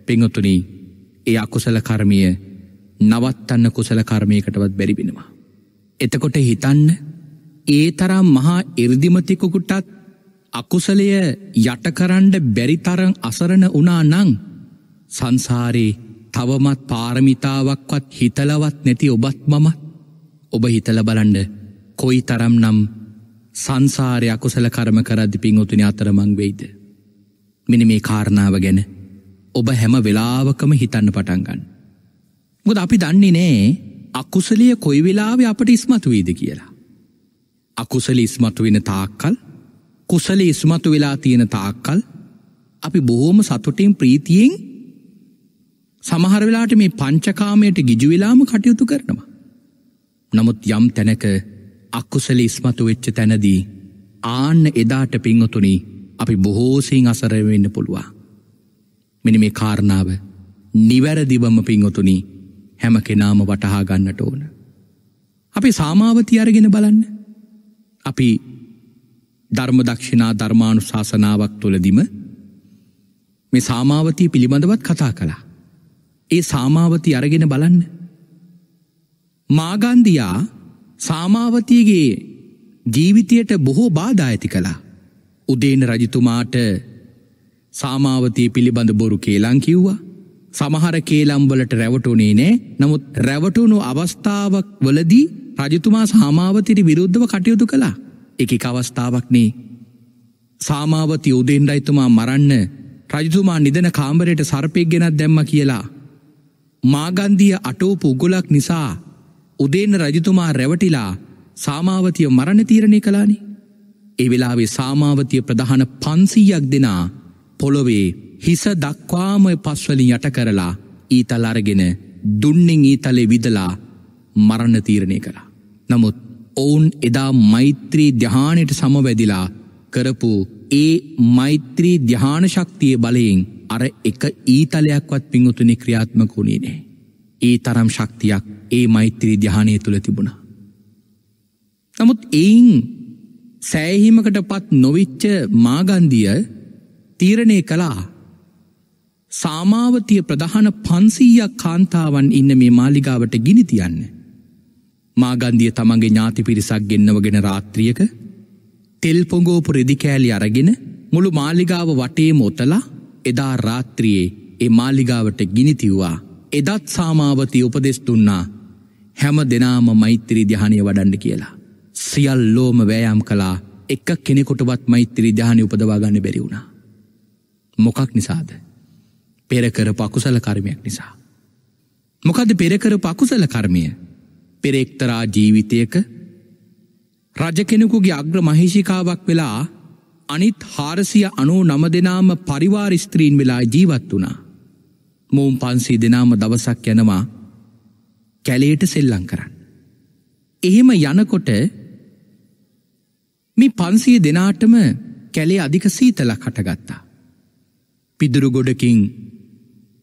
පිංහතුනී ඒ අකුසල කර්මිය නවත්තන්න කුසල කර්මයකටවත් බැරිබෙනවා. එතකොට හිතන්න ඒ තරම් මහා ඉර්දිමතිකුකුටත් අකුසලය යටකරන්ඩ බැරිතරං අසරණ වනා නං සංසාරයේ තවමත් පාරමිතාවක්වත් හිතලවත් නැති ඔබත් මම ඔබ හිතල බලන්ඩ කොයි තරම් නම් සංසාරය අකුසල කරම කරදි පිංගුතුනි අතරමං වෙයිද. මෙනි මේ කාරණාව ගැන ඔබ හැම වෙලාවකම හිතන්න පටන්ගන්න. ගොද අපි දන්නේ නෑ අකුසලිය කොයි වෙලාවෙ අපට ඉස්මතුවීද කියලා. අකුසල ඉස්මතු වෙන තාක්කල් කුසල ඉස්මතු වෙලා තියෙන තාක්කල් අපි බොහෝම සතුටින් ප්‍රීතියෙන් සමහර වෙලාට මේ පංචකාමයට ගිජු වෙලාම කටයුතු කරනවා. නමුත් යම් තැනක අක්කුසල ඉස්මතු වෙච්ච තැනදී ආන්න එදාට පිංහතුනි අපි බොහෝසින් අසරවෙන්න පුළුවන්. මෙනි මේ කාරණාව නිවැරදිවම පිංහතුනිි හැම කෙනාම වටහා ගන්නට ඕන. අපි සාමාවති අරගෙන බලන්න. අපි ධර්මදක්ෂිනා ධර්මාණු ශාසනාවක් තුළදිම මේ සාමාවතී පිළිබඳවත් කතා කළා. ඒ සාමාවති අරගෙන බලන්න. මාගන්දියා සාමාවතියගේ ජීවිතයට බොහෝ බාධාඇති කළා. උදේන රජතුමාට සාමාවතය පිළිබඳ බොරු කේලංකිව්වා සමහර කේලම්වලට රැවටුනේ නෑ නමුත් රැවටුණු අවස්ථාවක් වලදී රජතුමා සාමාවතිරි විරුද්ධව කටයුතු කළා එකෙක් අවස්ථාවක්නේ සාමාවති උදෙන්ඩයිතුමා මරන්න රජතුමා නිදන කාම්බරයට සර්පයක් ගෙනත් දැම්ම කියලා. මාගන්දිය අටෝපු උගොලක් නිසා උදේන රජතුමා රැවටිලා සාමාවතිය මරණ තීරණය කලානි. එවෙලාවේ සාමාවතිය ප්‍රධාන පන්සීයක් දෙනා පොළොවේ හිස දක්වාම පස්වලින් යට කරලා ඊතල් අරගෙන දුන්නෙන් ඊතලේ විදලා මරන්න තීරණය කරා. නමුත් ඔවුන් එදා මෛත්‍රී ධ්‍යානයට සමවැදිලා කරපු ඒ මෛත්‍රී ධ්‍යානශක්තිය බලයෙන් අර එක ඊතලයක්වත් පිංගුතුනි ක්‍රියාත්මක වුණේ නෑ. ඒ තරම් ශක්තියක් ඒ මෛත්‍රී ධ්‍යානය තුළ තිබුණා. නමුත් එයින් සෑහිමකට පත් නොවිච්ච මාගන්දිය තීරණය කලා සාමාවතිය ප්‍රධාන පන්සීයක් කාන්තාවන් ඉන්න මේ මාලිගාවට ගිනිතියන්න. මාගන්දිය තමන්ගේ ඥාති පිරිසක් ගෙන්නවගෙන රාත්‍රියක තෙල්පොගෝපු රෙදිකෑලි අරගෙන මුළු මාලිගාව වටේ මොතලා එදා රාත්‍රියයේ ඒ මාලිගාවට ගිනිතිව්වා එදත් සාමාවති උපදෙස් දුන්නා හැම දෙනාම මෛත්‍රී දිහානය වඩන්ඩ කියලා. සියල් ලෝම වෑයම් කලා එක්ක කෙනෙකොටවත් මෛත්‍රී ධානය උපදවාගන්න බැරිවුණා. මොකක් නිසාද. පෙරකරපු අකුසල කර්මයක් නිසා. මොකද පෙරකරපු අකුසල කර්මය පෙරෙක්තරා ජීවිතයක රජ කෙනෙකුගේ අග්‍ර මහිෂිකාවක් වෙලා අනිත් හාරසිය අනෝ නම දෙනාම පරිවාර ස්ත්‍රීන් වෙලා ජීවත් වුණා. මෝම් පන්සේ දෙනාම දවසක් යනවා කැලේට සෙල්ලං කරන්න. එහෙම යනකොට මේ පන්සිය දෙනාටම කැලේ අධික සීතල කටගත්තා. පිදුරුගොඩකින්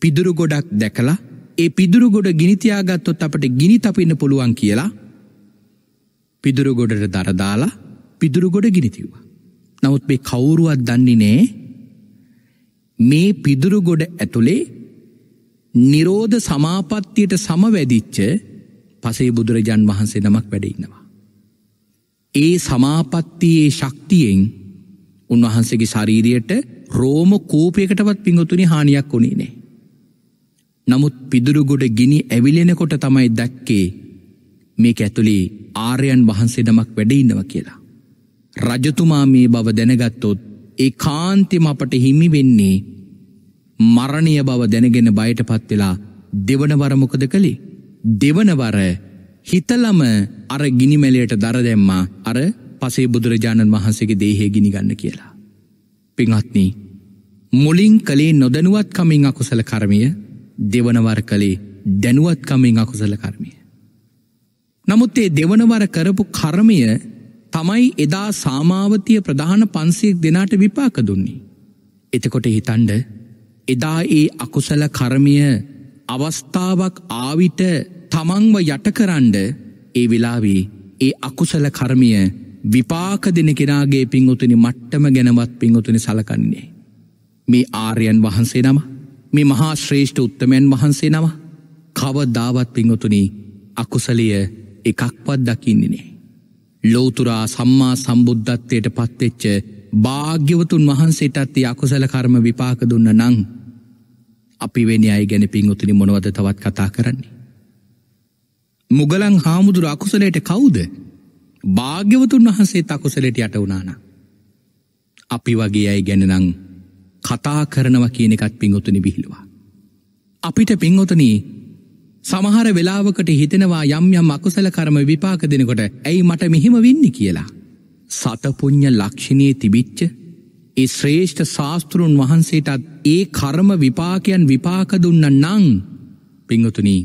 පිදුරු ගොඩක් දැකලා ඒ පිදුරු ගොඩ ගිනිතියාගත්තොත් අපට ගිනි තපින්න පුළුවන් කියලා පිදුරු ගොඩට දරදාලා පිදුරු ගොඩ ගිනිතිව්වා. නමුත් මේ කවුරුවත් දන්නේ නෑ මේ පිදුරු ගොඩ ඇතුලේ නිරෝධ සමාපත්තියට සමවැදිච්ච පසේ බුදුරජාන් වහන්සේ නමක් වැඩඉන්නවා. ඒ සමාපත්තියේ ශක්තියෙන් උන්වහන්සේගේ ශරීරයට රෝම කූපයකටවත් පිංගතුනි හානියක් වුණේ නෑ. නමුත් පිදුරුගොඩ ගිනි ඇවිලෙනකොට තමයි දැක්කේ මේක ඇතුළේ ආර්යන් වහන්සේ නමක් වැඩඉන්නව කියලා. රජතුමා මේ බව දැනගත්තොත් ඒ කාන්තිම අපට හිමි වෙන්නේ මරණය බව දැනගෙන බයට පත්වෙලා දෙවනවර මොකද කළේ. දෙවනවර හිතලම අර ගිනිමැලයට දරදැම්මා අර පසේ බුදුරජාණන් වහන්සේගේ දේහය ගිනිගන්න කියලා. පිංහත්නී මුලින් කළේ නොදනුවත් කමින් අකුසල කරමිය දෙවනවර කළේ දැනුවත්කමින් අකුසල කර්මය. නමුත් ඒ දෙවනවර කරපු කර්මය තමයි එදා සාමාවතිය ප්‍රධාන පන්සයෙක් දෙනාට විපාක දුන්නේ. එතකොට හිතන්ඩ එදා ඒ අකුසල කර්මය අවස්ථාවක් ආවිට තමන්ව යටකරන්ඩ ඒ වෙලාවේ ඒ අකුසල කර්මිය විපාක දෙන කෙනාගේ පින්වතුනි මට්ටම ගැනවත් පින්වතුනි සලකන්නේ. මේ ආරයන් වහන්සේ නමක්. මේ මහා ශ්‍රේෂ්ඨ උත්තමයන් වහන්සේ නම කවදදාවත් පිංහතුනී අකුසලිය එකක්වත් දකින්නේනේ. ලෝතුරා සම්මා සම්බුද්ධත්වයට පත්තෙච්ච භාග්‍යවතුන් වහන්සේටත්ති අකුසල කර්ම විපාක දුන්න නං අපි වෙන අයි ගැන පිංගුතුනි මොනවද තවත් කතා කරන්නේ. මුගලන් හාමුදුර අකුසලයට කවුද භාග්‍යවතුන් වහන්සේ තකුසලට යට වුණාන. අපි වගේ අයි ගැනනං කතා කරනව කියන එකත් පින්ගොතුනි බිහිලවා. අපිට පින්ගොතනී සමහර වෙලාවකට හිතෙනවා යම් යම් අකුසල කරම විපාක දෙනකොට ඇයි මට මෙහිම වෙන්න කියලා. සතපුං්ඥ ලක්ෂණයේ තිබිච්ච ඒ ශ්‍රේෂ්ඨ ශාස්තෘන් වහන්සේටත් ඒ කරම විපාකයන් විපාක දුන්න නං පිංගතුනී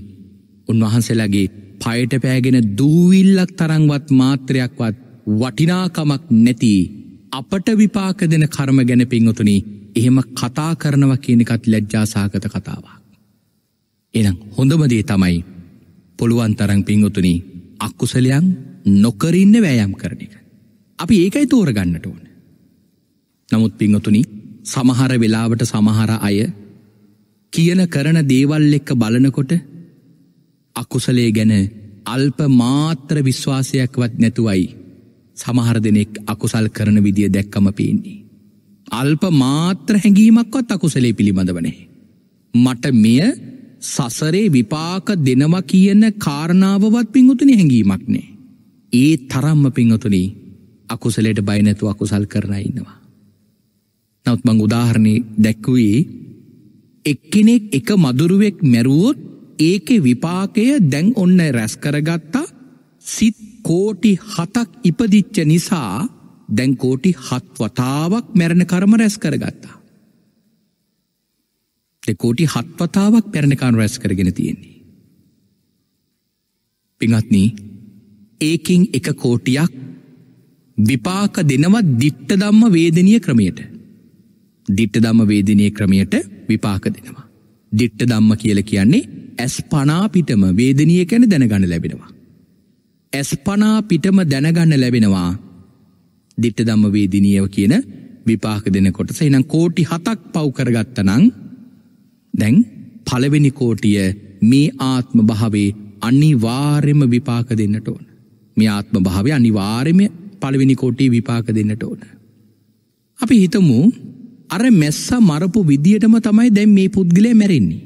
උන්වහන්සේලාගේ පයට පෑගෙන දූවිල්ලක් තරංවත් මාත්‍රයක්වත් වටිනාකමක් නැති අපට විපාක දෙන කරම ගැන පිංගතුනී එහෙම කතා කරනව කියනකත් ලැජ්ජාසාගත කතාවක්. එනම් හොඳමදේ තමයි පොළුවන් තරං පිංගොතුනි අක්කුසලයන් නොකරන්න වෑයම් කරන එක. අපි ඒකයි තෝරගන්නට ඕන. නමුත් පිංගොතුනි සමහර වෙලාවට සමහර අය කියන කරන දේවල් එක්ක බලනකොට අකුසලේ ගැන අල්ප මාත්‍ර විශ්වාසයක්වත් නැතුවයි සමහර දෙනෙක් අකුසල් කරන විදිිය දැක්කම පේන්නේ. අල්ප මාත්‍ර හැඟීමක්වත් අකුසලේ පිළිබඳවනේ. මට මෙය සසරේ විපාක දෙනවා කියන කාරණාවවත් පිංගුතුනි හැඟීමක්නේ. ඒ තරම්ම පිංගතුනි අකුසලයට බයනැතු අකුසල් කරන ඉන්නවා. නවත් මං උදාහරණය දැක්වුවේ එක්කෙනෙක් එක මදුරුවෙක් මැරුවොත් ඒකෙ විපාකය දැන් ඔන්න රැස් කරගත්තා සිත් කෝටි හතක් ඉපදිච්ච නිසා දැන් කෝටි හත් වතාවක් මැරණ කරම රැස් කරගත්තා. දෙකෝටි හත් වතාවක් පැරණකානු රැස් කරගෙන තියෙන්නේ. පිංහත්නී ඒකින් එක කෝටියක් විපාක දෙනවා දිට්ට දම්ම වේදනය ක්‍රමයට දිට්ට දම්ම වේදනය ක්‍රමයට විපාක දෙනවා. දිට්ට දම්ම කියල කියන්නේ ඇස් පනාපිටම වේදනය කැන දැනගන්න ලැබෙනවා. ඇස් පනාපිටම දැනගන්න ලැබෙනවා දිට්ට දම්ම වේදිනියව කියන විපාක දෙන කොටස එනම් කෝටි හතක් පව් කරගත්තනං දැන් පළවෙනි කෝටිය මේ ආත්ම භාවේ අනිවාර්යම විපාක දෙන්නට ඕන. මේ ආත්ම භාවේ අනිවාර්යම පළවෙනි කෝටිය විපාක දෙන්නට ඕන. අපි හිතමු අර මැස්ස මරපු විදියටම තමයි දැන් මේ පුද්ගලය මැරෙන්නේ.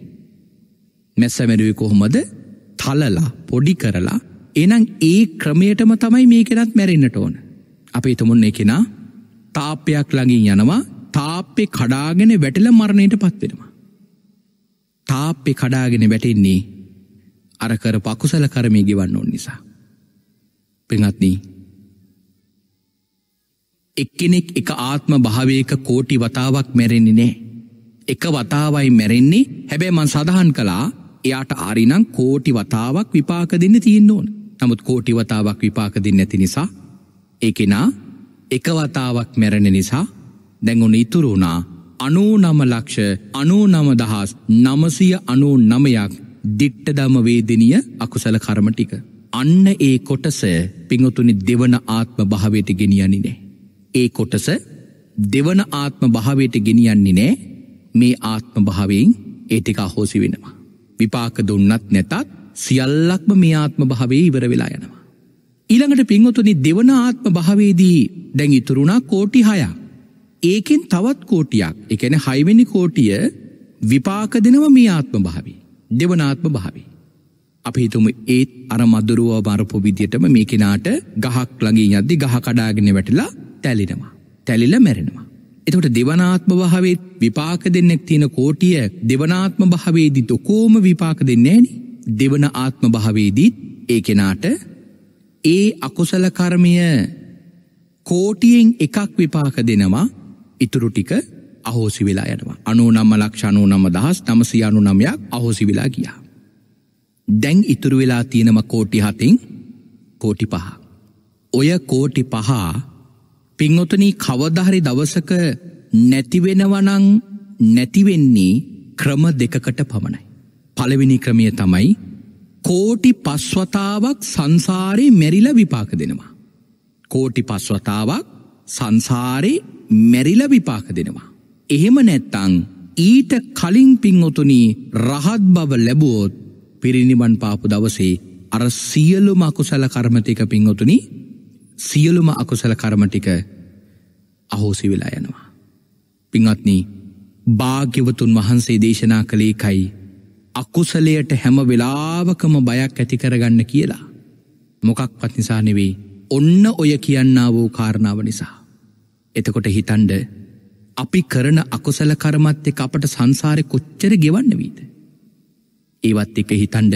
මැස්ස මැරුවේ කොහොමද? තලලා පොඩි කරලා එනං ඒ ක්‍රමයටම තමයි මේකෙනත් මැරෙන්නට ඕන. අපේ තුමුන් එකෙනා තාපයක් ළඟින් යනවා තාප්පෙ කඩාගෙන වැටල මරණයට පත්වෙනවා. තාප්පෙ කඩාගෙන වැටෙන්නේ අරකර පකුසල කරමේ ගෙවන්න ඕන් නිසා. පිංහත්නී එක්කෙනෙක් එක ආත්ම භාවයක කෝටි වතාවක් මැරෙන්නේ නෑ. එක වතාවයි මැරෙන්නේ හැබැ මන් සඳහන් කලා එයාට ආරිනං කෝටි වතාවක් විපාක දෙන්න තියෙන් ඕන නමුත් කෝටි වතාවක් විපාක දෙන්න ඇති නිසා එකෙනා එකවතාවක් මැරණ නිසා දැඟුණ ඉතුරුුණා අනූනම ලක්ෂ අනූනමදහස් නමසිය අනූ නමයක් දිට්ටදම වේදිනිය අකුසල කරම ටික. අන්න ඒ කොටස පිංහතුනි දෙවන ආත්ම භාවයට ගෙනියන්නේ නෑ. ඒ කොටස දෙවන ආත්ම භාවයට ගෙනියන්නේ නෑ මේ ආත්ම භාවයෙන් ඒටික අහෝසි වෙනවා. විපාක දුන්නත් නැතත් සියල්ලක්ම මේ ආත්ම භාවේ ඉවර වෙලා යනවා. ඊළඟට පින්වතුනි දෙවන ආත්ම භාවේදී දැන් ඉතුරුණා කෝටි හයක්. ඒකෙන් තවත් කෝටියක් එකන හයිවෙනි කෝටිය විපාක දෙනව මේ ආත්ම භාවි. දෙවනාත්ම භාවි. අපිහිතුම ඒත් අර මදුරුව මරපු විදියටම මේ කෙනාට ගහක් ළඟින් යද්දි ගහ කඩාගෙන වැටලා තැලිනවා. තැලිල මැරෙනවා. එතකොට දෙවනාත්ම භාවේත් විපාක දෙන්නෙක් තියෙන කෝටිය දෙවනාත්ම භාවේදී දොකෝම විපාක දෙන්නේ නෑනේ. දෙවන ආත්ම භාවේදීත් ඒ කෙනාට ඒ අකුසල කර්මය කෝටියෙන් එකක් විපාක දෙනවා ඉතුරු ටික අහෝසි වෙලා යනවා. අනු නම්ම ලක්ෂණු නම දහස් නමසි අනු නමයක් අහෝසි වෙලා ගියා. දැන් ඉතුරු වෙලා තියෙනම කෝටි හතින් කෝටි පහ. ඔය කෝටි පහ පිංහොතනී කවදහරි දවසක නැතිවෙනවනං නැතිවෙන්නේ ක්‍රම දෙකකට පමණයි. පළවෙනි ක්‍රමිය තමයි කෝටි පස්වතාවක් සංසාරේ මැරිල විපාක දෙනවා. කෝටි පස්වතාවක් සංසාරේ මැරිල විපාක දෙනවා. එහෙම නැත්තං ඊට කලින් පින්වතුනී රහත් බව ලැබුවෝත් පිරිනිවන් පාපු දවසේ අර සියලුම අකුසල කර්මතික පින්වතුනි සියලුම අකුසල කර්මටික අහෝසි වෙලා යනවා. පිංහත්නී භාග්‍යවතුන් වහන්සේ දේශනා කළේ කයි අකුසලයට හැම වෙලාවකම බයක් ඇතිකරගන්න කියලා. මොකක්වත් නිසා නෙවෙයි ඔන්න ඔය කියන්න වූ කාරණාව නිසා. එතකොට හිතන්ඩ අපි කරන අකුසල කරමත් එක අපට සංසාරය කොච්චර ගෙවන්න වීද. ඒවත් එක හිතන්ඩ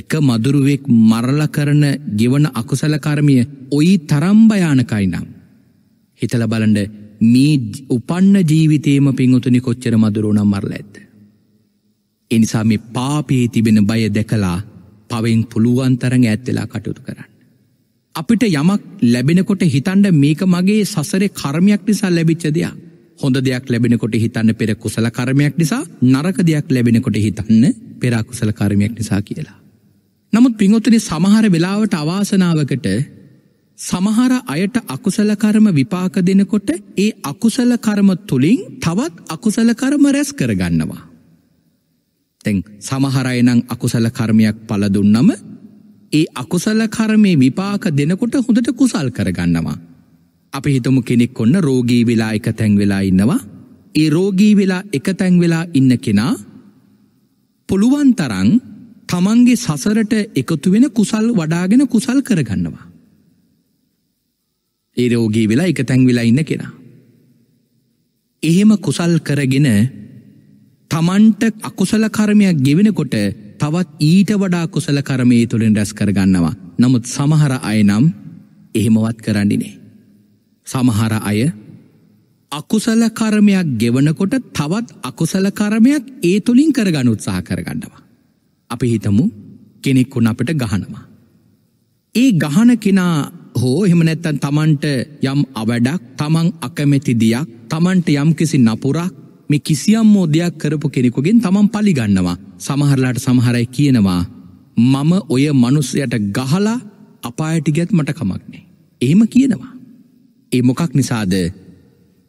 එක මදුරුවෙක් මරල කරන ගෙවන අකුසල කර්මය ඔයි තරම්භයානකයි නම්. හිතල බලන්ඩ මේ උපන්න ජීවිතේම පින්ගුතුනි කොච්චර මදුරුණම් මරල ඇත්ත. එනිසා මේ පාපයේ තිබෙන බය දැකලා පවෙන් පුළුවන්තරං ඇත්වෙලා කටයුතු කරන්න. අපිට යමක් ලැබෙනකොට හිතන්ඩ මේක මගේ සසරේ කර්මයක් නිසා ලැබිච්ච දෙයක් හොඳ දෙයක් ලැබෙනකොට හිතන්න පෙර කුසල කර්මයක් නිසා නරක දෙයක් ලැබෙනකොට හිතන්න පෙරාකුසල කර්මයක් නිසා කියලා. නමුත් පිංහොත්තන සමහර වෙලාවට අවාසනාවකට සමහර අයට අකුසල කර්ම විපාක දෙනකොට ඒ අකුසල කර්ම තුළින් තවත් අකුසල කර්ම රැස් කරගන්නවා. තැන් සමහරයනං අකුසල කර්මයක් පලදුන්නම ඒ අකුසල කර්මේ විපාක දෙනකොට හොඳට කුසල් කරගන්නවා. අපි හිතමු කෙනෙක් ඔන්න රෝගී වෙලා එක තැන් වෙලා ඉන්නවා ඒ රෝගී වෙලා එක තැන් වෙලා ඉන්න කෙනා පුළුවන් තරං තමන්ගේ සසරට එකතු වෙන කුසල් වඩාගෙන කුසල් කරගන්නවා. ඒ රෝගී වෙලා එක තැන් වෙලා ඉන්න කෙනා. එහෙම කුසල් කරගෙන තමන්ට අකුසල කර්මයක් ගෙවෙනකොට තවත් ඊට වඩා කුසල කර්මයේ තුළින් රැස් කරගන්නවා. නමුත් සමහර අය නම් එහෙමවත් කරන්නිනේ. සමහර අය අකුසල කර්මයක් ගෙවනකොට තවත් අකුසල කර්මයක් ඒ තුළින් කරගන්න උත්සාහ කරගන්නවා. අපි හිතමු කෙනෙක්කුන් අපට ගහනවා. ඒ ගහන කෙනා හෝ එහෙමනැත්තන් තමන්ට යම් අවඩක් තමන් අකමැති දෙයක් තමන්ට යම්කිසි නපුරක් මේ කිසියම් මෝදයක් කරපු කෙනෙකුගෙන් තමන් පලිගන්නවා සමහරලාට සමහරයි කියනවා මම ඔය මනුස්සයට ගහලා අපායටිගැත් මට කමක්නේ. ඒම කියනවා. ඒ මොකක් නිසාද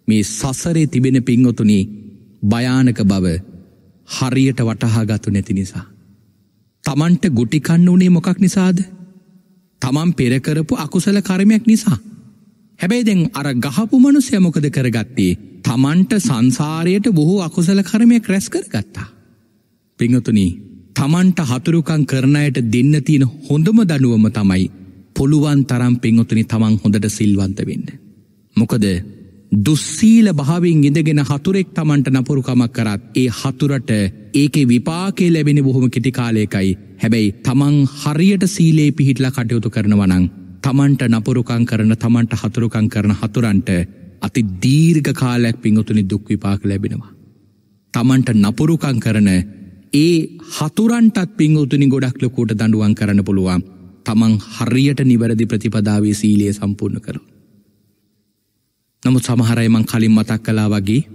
මේ සසරේ තිබෙන පින්වතුනි භයානක බව හරියට වටහාගතු නැති නිසා. තමන්ට ගුටිකන්න වනේ මොකක් නිසාද? තමන් පෙරකරපු අකුසල කරමයක් නිසා. හැබැයි දෙන් අර ගහපු මනුස්සය මොකද කරගත්තේ තමන්ට සංසාරයට බොහෝ අකුසල කරමය ක්‍රැස් කරගත්තා. පිංහතුනී තමන්ට හතුරුකං කරණයට දෙන්න තියෙන හොඳම දනුවම තමයි පොළුවන් තරම් පෙන්වතුනි තමන් හොඳට සිල්වන්ත වෙන්න. මොකද දුස්සීල භාවින් ඉඳගෙන හතුරෙක් තමන්ට නපුරුකමක් කරත් ඒ හතුරට ඒකේ විපාකේ ලැබෙන බොහොම කෙටිකාලයකයි හැබැයි තමන් හරියට සීලේ පිහිටලා කටයුතු කරනවනං තමන්ට නපුරුකං කරන තමන්ට හතුරුකං කරන හතුරන්ට අති දීර්ඝ කාලයක් පිංහතුනි දුක්විපාක ලැබෙනවා. තමන්ට නපුරුකං කරන ඒ හතුරන්ටත් පිංහතුනි ගොඩක් ලොකෝට දඩුවන් කරන්න පුළුවන් තමන් හරියට නිවැරදි ප්‍රතිපදාවේ සීලයේ සම්පූර්ණ කරු. නමුත් සමහරයමං කලින් මතක් කලා වගේ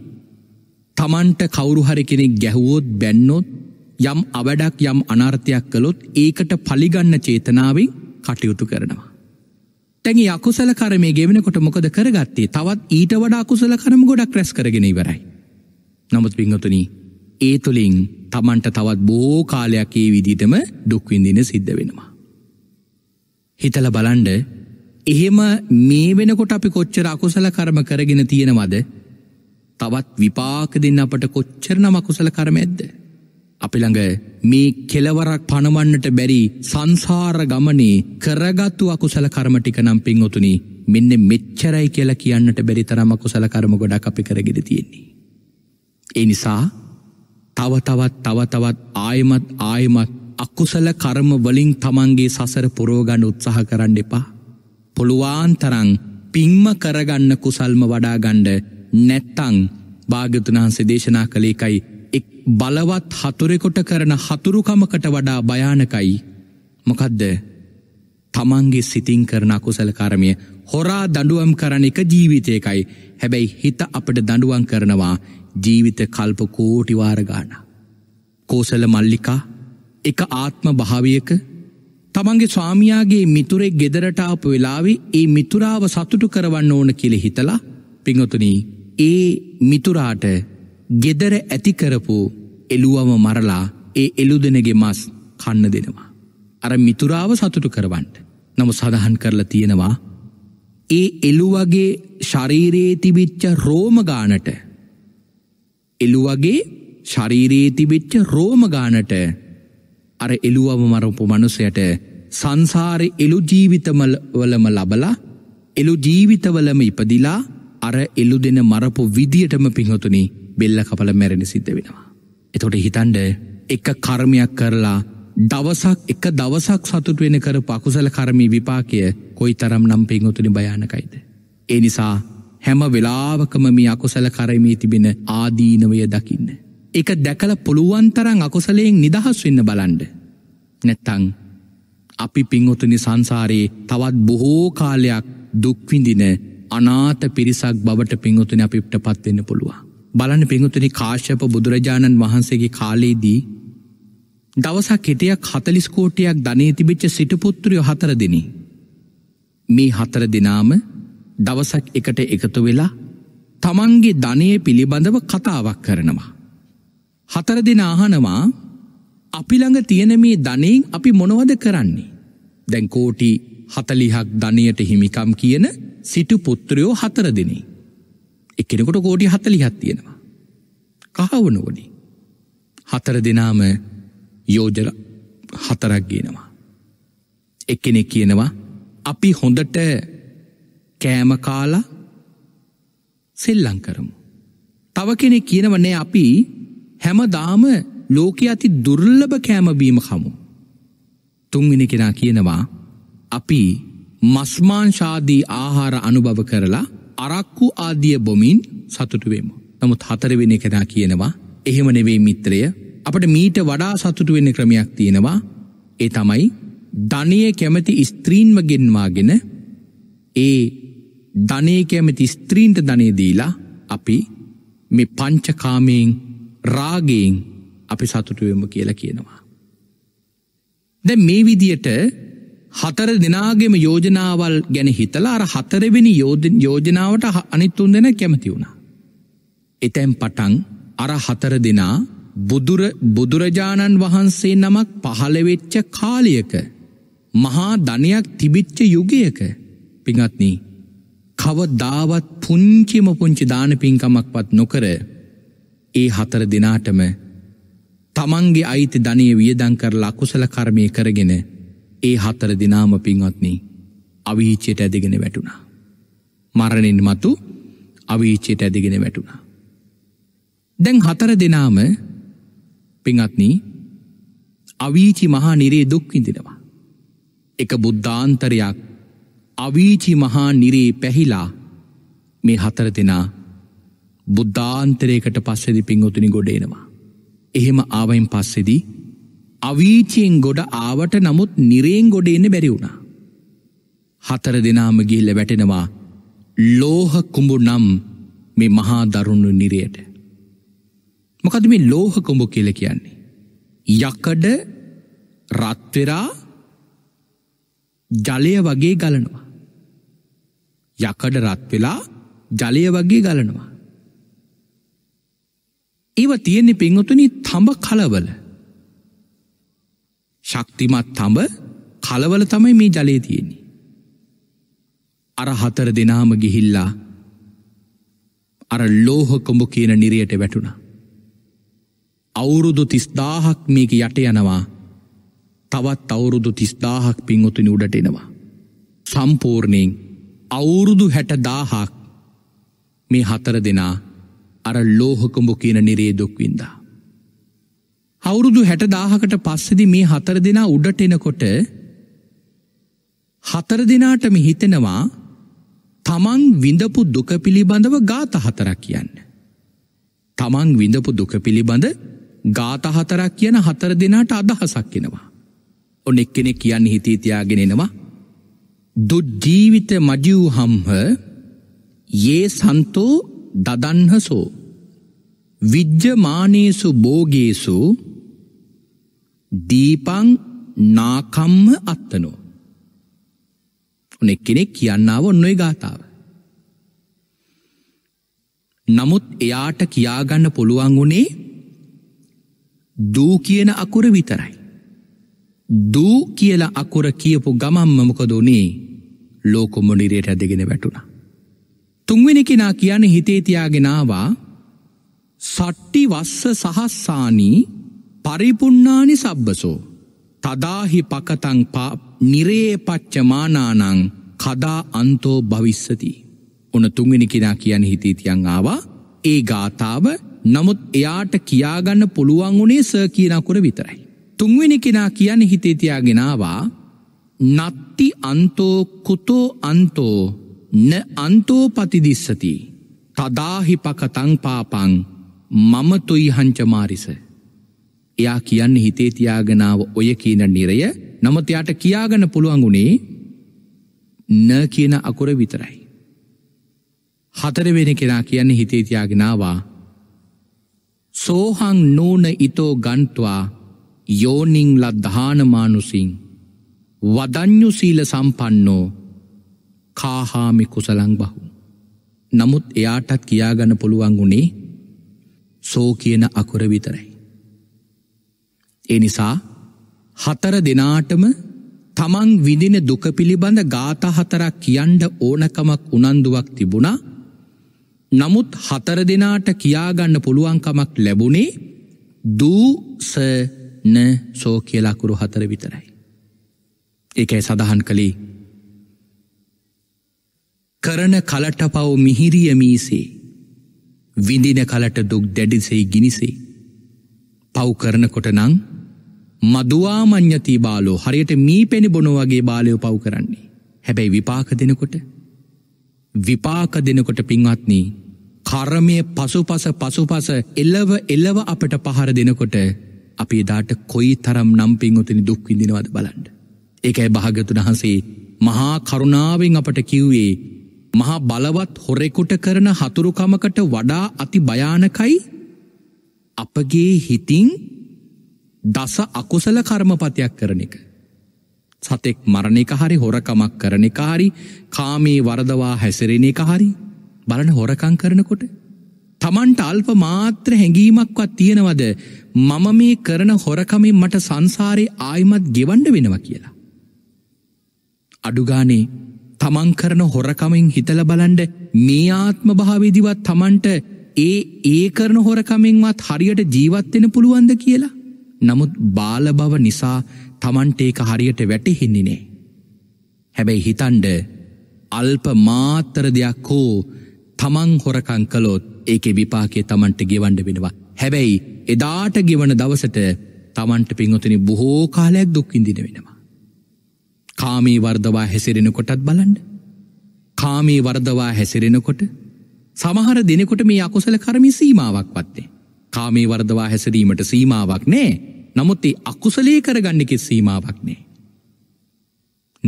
තමන්ට කවුරුහරි කෙනෙක් ගැහුවෝත් බැන්නොත් යම් අවඩක් යම් අනර්ථයක් කළොත් ඒකට පලිගන්න චේතනාවෙන් කටයුතු කරනවා. දැන් ඒ අකුසල කර්මය ගෙවෙනකොට මොකද කරගත්තේ? තවත් ඊට වඩා අකුසල කර්ම ගොඩක් රැස් කරගෙන ඉවරයි. නමුත් පින්වතුනි, ඒ තුලින් තමන්ට තවත් බෝ කාලයක් ඒ විදිහටම දුක් විඳින සිද්ධ වෙනවා. හිතලා බලන්න එහෙම මේ වෙනකොට අපි කොච්චර අකුසල කර්ම කරගෙන තියෙනවද? තවත් විපාක දෙන්න අපට කොච්චර නම අකුසල කර්ම ඇද්ද? අපි ළඟ මේ කෙලවරක් පණවන්නට බැරි සංසාර ගමනේ කරගත්තු අකුසල කර්ම ටික නම් පින්වතුනි මෙන්න මෙච්චරයි කියලා කියන්නට බැරි තරම් අකුසල කර්ම ගොඩක් අපි කරගෙන තියෙන්නේ. ඒ නිසා තව තවත් තව තවත් ආයමත් ආයමත් අකුසල කර්ම වලින් තමන්ගේ සසර පුරෝගන්න උත්සාහ කරන්න එපා. පුළුවන් තරං පිංම කරගන්න කුසල්ම වඩාගණ්ඩ නැත්තං භාගතුනාන්සේ දේශනා කළේකයි එක් බලවත් හතුරෙකොට කරන හතුරුකමකට වඩා භයානකයි මොකදද තමන්ගේ සිතින් කරන අකුසල කරමය හොරා දඩුවම් කරන එක ජීවිතයකයි හැබැයි හිත අපට දඩුවන් කරනවා ජීවිත කල්ප කෝටිවාරගාන. කෝසල මල්ලිකා එක ආත්ම භාවියක තමන්ගේ ස්වාමයාගේ මිතුරෙක් ගෙදරටාප වෙලාවේ ඒ මිතුරාව සතුටු කරවන්න ඕන කෙළෙ හිතලා පිංහොතුනී ඒ මිතුරාට ගෙදර ඇතිකරපු එළුවම මරලා ඒ එළු දෙනගේ මස් කන්න දෙනවා. අර මිතුරාව සතුටු කරවන්ට නමු සඳහන් කරලා තියෙනවා. ඒ එළුවගේ ශරීරේතිබිච්ච රෝමගානට එළුවගේ ශරීරේතිබිච්ච රෝමගානට අර එළුවම මරපු මනුසයට සංසාර එළු ජීවිතමවලම ලබලා එළු ජීවිතවලම ඉපදිලා අර එළු දෙන මරපු විදියටම පිහොතුනිි බෙල්ල කපල මැරෙන සිද්ධ වෙනවා. එතොට හිතන්ඩ එක කර්මයක් කරලා දවසක් එක දවසක් සතුට වෙන කර පකුසල කරමී විපාකය කොයි තරම් නම් පෙංගොතුනි භයානකයිද. ඒ නිසා හැම වෙලාවකම මේ අකුසල කරමී තිබෙන ආදීනවය දකින්න. එක දැකල පුළුවන්තරං අකුසලයෙන් නිදහස් වෙන්න බලන්ඩ. නැත්තං අපි පිංහොතුනි සංසාරයේ තවත් බොහෝ කාලයක් දුක්විඳින අනාත පිරිසක් බවට පිංහොතුන අපිට පත්වෙන්න පුළුවන්. බලන්න පිංගුතුනි කාශ්‍යප බුදුරජාණන් වහන්සේගේ කාලයේදී දවසක් හිටියක් හතලිස්කෝටයක් ධනී තිබිච්ච සිටපුත්තුරියෝ හතර දෙනි. මේ හතර දෙනාම දවසක් එකට එකතු වෙලා තමන්ගේ ධනය පිළිබඳව කතාවක් කරනවා. හතර දෙෙන අහනවා අපිළඟ තියෙන මේ ධනයෙන් අපි මොනවද කරන්නේ. දැන් කෝටි හතලිහක් ධනයට හිමිකම් කියන සිටු පුත්‍රයෝ හතර දෙනේ. එකෙනකොට ගෝඩි හතලිහත් තියෙනවා. කහවනෝඩි හතර දෙනාම යෝජර හතරක් ගෙනවා. එක්කෙනෙක් කියනවා අපි හොඳට කෑම කාලා සෙල්ලං කරමු. තව කෙනෙක් කියනවනේ අපි හැමදාම ලෝක අති දුර්ලභ කෑමබීම කමු. තුන්වෙන කෙනා කියනවා අපි මස්මාංශාදී ආහාර අනුභව කරලා අරක්කු ආදිය බොමින් සතුටුවේම. නමුත් හතරවෙන කෙනා කියනවා එහෙම නෙවේ මිත්‍රය අපට මීට වඩා සතුටු වෙන්න ක්‍රමයක් තියෙනවා ඒ තමයි ධනය කැමති ස්ත්‍රීන්ම ගෙන්වාගෙන ඒ ධනය කැමති ස්ත්‍රීන්ට ධනේදීලා අපි මේ පංචකාමයෙන් රාගයෙන් අපි සතුටුවම කියලා කියනවා. දැ මේ විදියට හතර දෙනාගෙම යෝජනාවල් ගැන හිතලා අර හතරවෙනි යෝජනාවට අනිත්තුන් දෙන කැමති වුණා. එතැම් පටන් අර හතර දෙනා බුදුර බුදුරජාණන් වහන්සේ නමක් පහළවෙච්ච කාලියක මහා ධනයක් තිබිච්ච යුගයක පිඟත්නී කවදාවත් පුංචිම පුංචි දාන පින්කමක්වත් නොකර ඒ හතර දෙනාටම තමන්ගේ අයිති ධනය වියදංකර ලකුසල කර්මය කරගෙන ඒ හතර දිනාම පින්වත්නී අවීචයට ඇදගෙන වැටුණා. මරණින් මතු අවීචයට ඇදගෙන වැටුණා. දැන් හතර දෙනාම පිංහත්නී අවීචි මහා නිරේ දුක්විඳෙනවා. එක බුද්ධාන්තරයක් අවීචි මහා නිරේ පැහිලා මේ හතර දෙනා බුද්ධාන්තරයකට පස්සෙදි පින්ගොතුනි ගොඩේනවා. එහෙම ආවයින් පස්සෙදී අවීචයෙන් ගොඩ ආවට නමුත් නිරයෙන් ගොඩ එන්න බැරි වුණා. හතර දෙනාම ගිහිල්ල වැටෙනවා ලෝහ කුඹු නම් මේ මහා දරුණු නිරයට. මොකද මේ ලෝහ කුඹු කියල කියන්නේ. යකඩ රත්වෙරා ජලය වගේ ගලනවා. යකඩ රත්වෙලා ජලය වගේ ගලනවා. ඒව තියෙන්නේ පෙන්වතුනි තඹ කලවල ශක්තිමත් තඹ කලවල තමයි මේ ජලය තියෙන්නේ. අර හතර දෙනාම ගිහිල්ලා අර ලෝහකොඹ කියන නිරයට වැටුණා. අවුරුදු තිස්දාහක් මේක යට යනවා තවත් අවුරුදු තිස්දාහක් පින්වතුනි උඩට එනවා. සම්පූර්ණයෙන් අවුරුදු හැට දාහක් මේ හතර දෙනා අර ලෝහකොඹ කියන නිරේ දුක්වින්දා. අවුරුදු හැට දාහකට පස්සෙදි මේ හතර දෙනා උඩට එනකොට හතර දෙනාටම හිතෙනවා තමන් විඳපු දුක පිළිබඳව ගාත හතරක් කියන්න. තමන් විඳපු දුක පිළිබඳ ගාත හතරක් කියන හතර දෙනාට අදහසක් කෙනවා. ඔන එක්කෙනෙ කියන්න හිතීතියාගෙනෙනවා දුජ්ජීවිත මජියූහම්හ ඒ සන්තෝ දදන්හසෝ විජ්්‍යමානේසු බෝගේසු දීපං නාකම්ම අත්තනෝ. උනෙක් කෙනෙක් කියන්නාව ඔන්නොයි ගාථාව. නමුත් එයාට කියාගන්න පුළුවන් වුණේ දූ කියන අකුර විතරයි. දූ කියල අකුර කියපු ගමම්මමකොදුනේ ලෝකොමොඩිරයට ඇදගෙන වැටුණා. තුන්වෙන කෙනා කියන හිතේතියාගෙනවා සට්ටි වස්ස සහස්සානී පරිපුන්නානි සබ්බසෝ තදාහි පකතං පා නිරේ පච්චමානානං කදා අන්තෝ භවිස්සති ඔන තුන්වෙනි කෙනා කියන හිතේ තියන් ආවා ඒ ගාථාව නමුත් එයාට කියාගන්න පුළුවන් වුණේ ස කියනකුර විතරයි තුන්වෙනි කෙනා කියන්න හිතේ තියාගෙනවා නත්ති අන්තෝ කුතෝ අන්තෝ න අන්තෝ පතිදිස්සති තදාහි පකතං පාපං මම තුයි හංචමාරිස එයා කියන්න හිතේ තියාගෙනාව ඔය කියන නිරය නමුත් එයාට කියාගන්න පුළුවන් වුණේ න කියන අකුර විතරයි. හතරවෙන කෙනා කියන්නේ හිතේ තියාගෙනවා සෝහං නූන ඊතෝ ගන්්වා යෝනිං ලද්ධානමානුසින් වදඤ්ඤු සීල සම්පන්නෝ කාහාමි කුසලං බහු. නමුත් එයාටත් කියාගන්න පුළුවන් වුණේ සෝ කියන අකුර විතරයි. එනිසා හතර දෙනාටම තමන් විඳින දුක පිළිබඳ ගාථ හතරක් කියන්ඩ ඕනකමක් උනන්දුවක් තිබුණා නමුත් හතර දෙනාට කියාගන්න පුළුවන්කමක් ලැබුණේ දූසන සෝ කියලාකුරු හතර විතරයි. ඒකයි සඳහන් කළේ කරන කලට පව් මිහිරිය මීසේ විඳින කලට දුක් දැඩිසෙයි ගිනිසේ පව් කරනකොට නං මදවාමං්ඥති බාලෝ හරියට මී පෙනි බොනොවගේ බාලයෝ පව් කරන්නේ. හැබැයි විපාක දෙනකොට විපාක දෙනකොට පින්වත්නී කරමය පසුපස පසුපස එල්ලව එල්ලව අපට පහර දෙනකොට අපි දාට කොයි තරම් නම් පින්වතනි දුක්විඳිනවද බලන්ඩ. ඒකයි භාගතුන වහන්සේ මහා කරුණාවෙන් අපට කිව්වේ මහා බලවත් හොරෙකුට කරන හතුරුකමකට වඩා අති භයානකයි අපගේ හිතිං දස අකුසල කර්මපතියක් කරන එක. සතෙක් මරණක හරි හොරකමක් කරනකාරි කාමී වරදවා හැසිරෙනක හරි බලන හොරකං කරනකොට. තමන්ට අල්ප මාත්‍ර හැඟීමක්වත් තියෙනවද මම මේ කරන හොරකමින් මට සංසාරය ආයිමත් ගෙවන්ඩ වෙනවා කියලා. අඩුගානේ තමන් කරන හොරකමින් හිතල බලන්ඩ මේ ආත්ම භාවිදිවත් තමන්ට ඒ ඒ කරන හොරකමින්වත් හරියට ජීවත්වෙන පුළුවන්ද කියලා. නමුත් බාලබව නිසා තමන්ට ඒක හරියට වැටහින්නිනේ. හැබැයි හිතන්ඩ අල්ප මාතර දෙයක් හෝ තමන් හොරකං කලොත් ඒකෙ විපාකේ තමන්ට ගෙවන්ඩ වෙනවා. හැබැයි එදාට ගෙවන දවසට තමන්ට පින්ගොතනි බොහෝ කාලයක් දුක්කින්දින වෙනවා. කාමී වර්දවා හැසිරෙන කොටත් බලන්ඩ. කාමී වර්දවා හැසිරෙනකොට සමහර දෙනෙකොට මේ අකුසල කරමි සීමාවක් වත්තේ. කාමේ වර්ධවා හැසිරීමට සීමාවක් නෑ නමුත් ඒ අකුසලේ කරගන්නකෙ සීමාවක් නේ.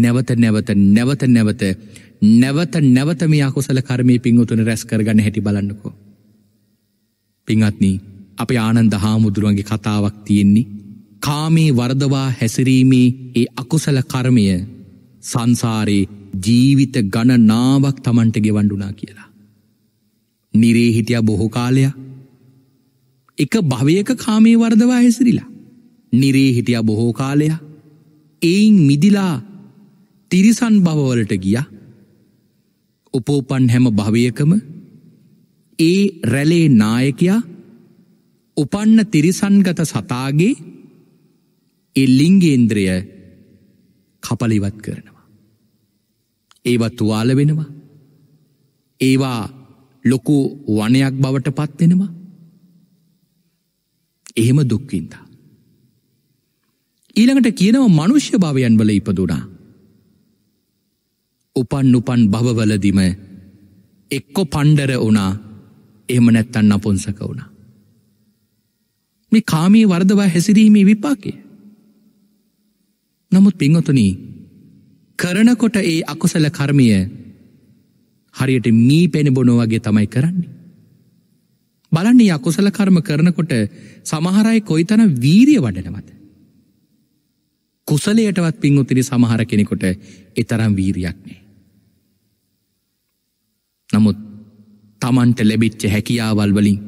නැවත නැවත නැවත නැවත නැවත නැවත මේ අකුසල කර්මය පින්වතුන රැස් කරගන්න හැටි බලන්නකෝ. පිංහත්නී අප ආනන්ද හාමුදුරුවන්ගේ කතාවක් තියෙන්නේ කාමේ වර්ධවා හැසිරීමේ ඒ අකුසල කර්මය සංසාරයේ ජීවිත ගණනාවක් තමන්ට ගෙවඩුනා කියලා. නිරේ හිටිය බොහෝ කාලයක් එක භවයක කාමේ වර්ධවා හැසිරිලා. නිරේ හිටිය බොහෝ කාලයා එයින් මිදිලා තිරිසන් භවවලට ගිය උපෝපන් හැම භවයකම ඒ රැලේ නායකයා උපන්න තිරිසන්ගත සතාගේ ඒ ලිංගේන්ද්‍රය කපලිවත් කරනවා. ඒවා තුවාල වෙනවා ඒවා ලොකු වනයක් බවට පත්වෙනවා එහෙම දුක්කින්තා. ඊළඟට කියනව මනුෂ්‍ය භාවයන් වල ඉපදුනා. උපන් උපන් භවවලදිම එක්කො පණ්ඩර වනා එහම නැත්තන්න පොන්සක වුණා. මේ කාමී වර්දවා හැසිරීමේ විපාකය. නමුත් පිංහතුනී කරනකොට ඒ අකුසල කර්මිය හරියට මී පැණබොනො වගේ තමයි කරන්නේ. බලන්නේ අකුසල කර්ම කරනකොට සමහරයි කොයිතන වීරිය වඩනවද. කුසලයටවත් පින් උතිරි සමහර කෙනෙකොට එතරම් වීරයක් නෑ. නමුත් තමන්ට ලැබිච්ච හැකියාවල් වලින්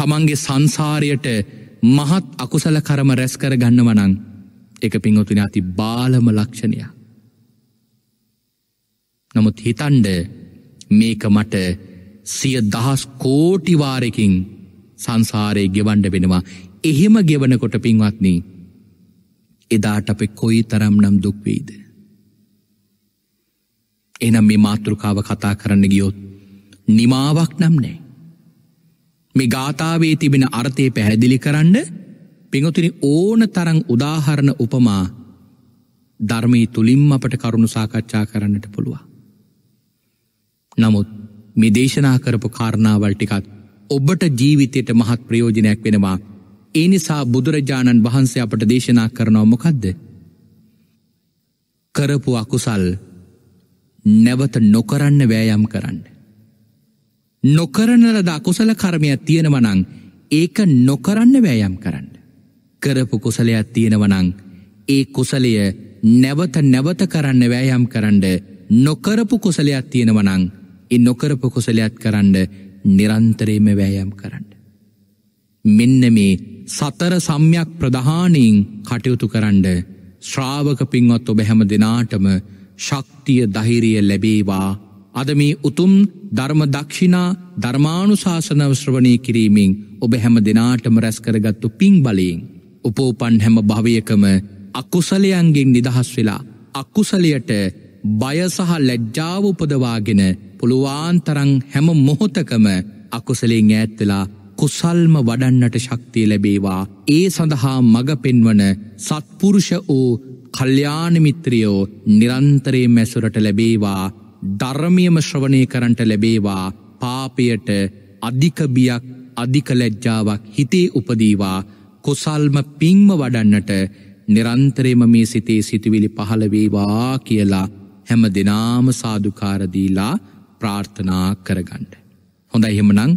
තමන්ගේ සංසාරයට මහත් අකුසල කරම රැස්කර ගන්නවනං එක පින්වතුන ඇති බාලම ලක්ෂණයක්. නමුත් හිතන්ඩ මේක මට සිය දහස් කෝටිවාරකින් සංසාරයේ ගෙවන්ඩ වෙනවා එහෙම ගෙවනකොට පින්වත්නී එදාට අප කොයි තරම් නම් දුක්වෙයිද. එනම් මේ මාතෘකාව කතා කරන්න ගියොත් නිමාවක් නම් නෑ. මේ ගාථාවේ තිබෙන අර්ථය පැහැදිලි කරන්න පිඟතුනි ඕන තරං උදාහරණ උපමා ධර්මී තුළින් අපට කරුණු සාකච්ඡා කරන්නට පුළුවන්. නමුත් මේ දේශනා කරපු කාරණාවල් ටිකත් ඔබට ජීවිතයට මහත් ප්‍රයෝජනයක් වෙනවා ඒ නිසා බුදුරජාණන් වහන්සේ අපට දේශනා කරනව මොකක්ද කරපු අකුසල් නැවත නොකරන්න වෑයම් කරන්න. නොකරනලද අකුසල කර්මයක් තියෙනවනං ඒක නොකරන්න වෑයම් කරන්න. කරපු කුසලයක් තියෙනවනං ඒ කුසලය නැවත නැවත කරන්න වෑයම් කරන්න නොකරපු කුසලයක් තියෙනවනං එ නොකරපු කුසලයක් කරන්න නිරන්තරේම වෑයම් කරන්න. මෙන්න මේ සතර සම්යක් ප්‍රධානීං කටයුතු කරන්න ශ්‍රාවක පින්වත් ඔබ හැම දෙනාටම ශක්තිය දහිරිය ලැබේවා අද මේ උතුම් ධර්ම දක්ෂිනා ධර්මානුශාසනව ශ්‍රවණය කිරීමෙන් ඔබ හැම දෙනාටම රැස්කරගත්තු පින් බලයෙන් උපෝපන් හැම භවයකම අකුසලයන්ගෙන් නිදහස් වෙලා අකුසලයට බය සහ ලැජ්ජාව උපදවාගෙන පුළුවන්තරං හැම මොහොතකම අකුසලෙන් ඈත්වෙලා කුසල්ම වඩන්නට ශක්තිය ලැබේවා ඒ සඳහා මඟ පෙන්වන සත්පුරුෂ වූ කල්්‍යානමිත්‍රියෝ නිරන්තරේ මැසුරට ලැබේවා ධර්මියම ශ්‍රවණය කරන්ට ලැබේවා පාපයට අධිකබියක් අධිකලැජ්ජාවක් හිතේ උපදීවා කුසල්ම පිංම වඩන්නට නිරන්තරේම මේ සිතේ සිතුවිලි පහළවේවා කියලා හැම දෙනාම සාධකාරදීලා ප්‍රාර්ථනා කරගණ්ඩ. හොඳ එහෙමනං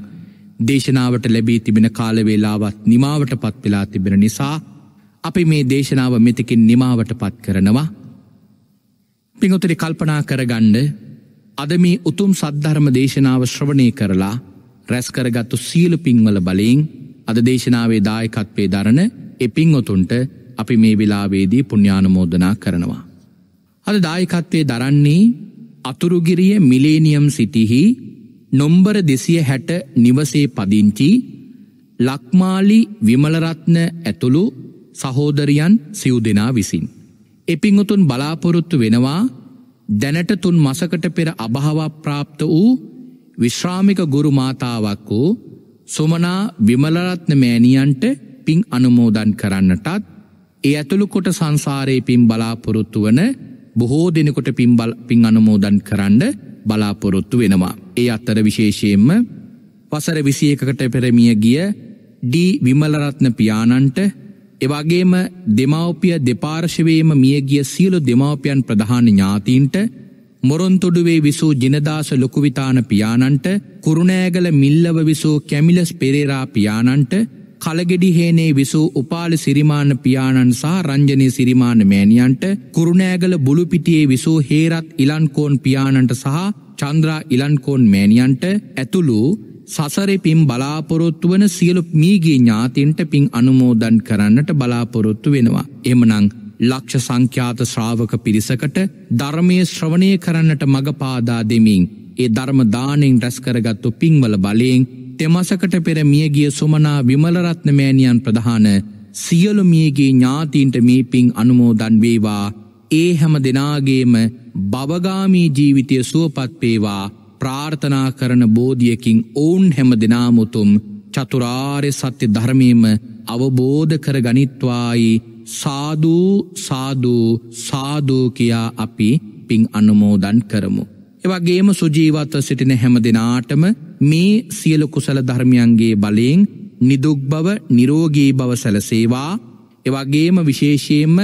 දේශනාවට ලැබී තිබෙන කාලවෙලාවත් නිමාවට පත් වෙලා තිබෙන නිසා අපි මේ දේශනාව මෙතකින් නිමාවට පත් කරනවා. පිංගොතරි කල්පනා කරගණ්ඩ අද මේ උතුම් සද්ධර්ම දේශනාව ශ්‍රවණය කරලා රැස්කරගත්තු සීල පිංවල බලයෙන් අද දේශනාවේ දායකත්වේ දරන එපිං ඔතුන්ට අපි මේ වෙලාවේදී පුුණ්ඥානමෝදනා කරනවා. අද දායකත්වය දරන්නේ අතුරුගිරිය මිලේනියම් සිටිහි නොම්බර දෙසිය හැට නිවසේ පදිංචි ලක්මාලි විමලරත්න ඇතුළු සහෝදරියන් සිව් දෙනා විසින්. එපිංහතුන් බලාපොරොත්තු වෙනවා දැනට තුන් මසකට පෙර අභහවප්‍රාප්ත වූ විශ්‍රාමික ගුරු මාතාවක් වූ සොමනා විමලරත්න මෑණියන්ට පින් අනුමෝදන් කරන්නටත් ඒ ඇතුළු කොට සංසාරයේ පින් බලාපොරොත්තු වන බොහෝ දෙනකොට පින්බල් පින් අනුමෝදන් කරන්න බලාපොරොත්තු වෙනවා. ඒ අත්තර විශේෂයෙන්ම වසර විසියකකට පෙරමිය ගිය ඩී විමලරත්න පියාණන්ට එවාගේම දෙමවපිය දෙපාර්ශවේම මියගිය සියලු දෙමවපියන් ප්‍රධාන ඥාතීන්ට මොරොන්තොඩුවේ විසූ ජිනදාස ලොකුවිතාන පියාණන්ට කුරුණෑගල මිල්ලව විසූ කැමිලස් පෙරේරා පියාණන්ට කලගෙඩි හේනේ විසූ උපාල සිරිමාන පියාණන් සහ රංජනය සිරිමාන මෑණියන්ට කුරුණෑගල බුළුපිටියේ විසූ හේරත් ඉලන්කෝන් පියාණන්ට සහ චන්ද්‍රා ඉලන්කෝන් මෑණියන්ට ඇතුළු සසරෙ පින් බලාපොරොත්තු වන සියලු මීගේ ඥාතින්ට පින් අනුමෝදන් කරන්නට බලාපොරොත්තු වෙනවා. එමනං ලක්ෂ සංඛ්‍යාත ශ්‍රාවක පිරිසකට ධර්මය ශ්‍රවණය කරන්නට මඟ පාදා දෙමින් ඒ ධර්මදානෙන් රැස්කරගත්තු පින්වල බලයෙන් තෙමසකට පෙර මියගිය සුමනා විමලරත්න මෑණියන් ප්‍රධාන සියලු මියගේ ඥාතීන්ට මේ පින් අනුමෝදන් වේවා ඒ හැම දෙනාගේම බවගාමී ජීවිතය සුවපත් වේවා ප්‍රාර්ථනා කරන බෝධියකින් ඔවුන් හැම දෙනාම උතුම් චතුරාර්ය සත්‍ය ධර්මයේම අවබෝධ කර ගනිත්වායි සාදු සාදු සාදු කියා අපි පින් අනුමෝදන් කරමු එවගේම සුජීවත්ව සිටින හැම දෙනාටම මේ සියලු කුසල ධර්මියන්ගේ බලයෙන් නිදුක් බව නිරෝගී බව සැලසේවා එවගේම විශේෂයෙන්ම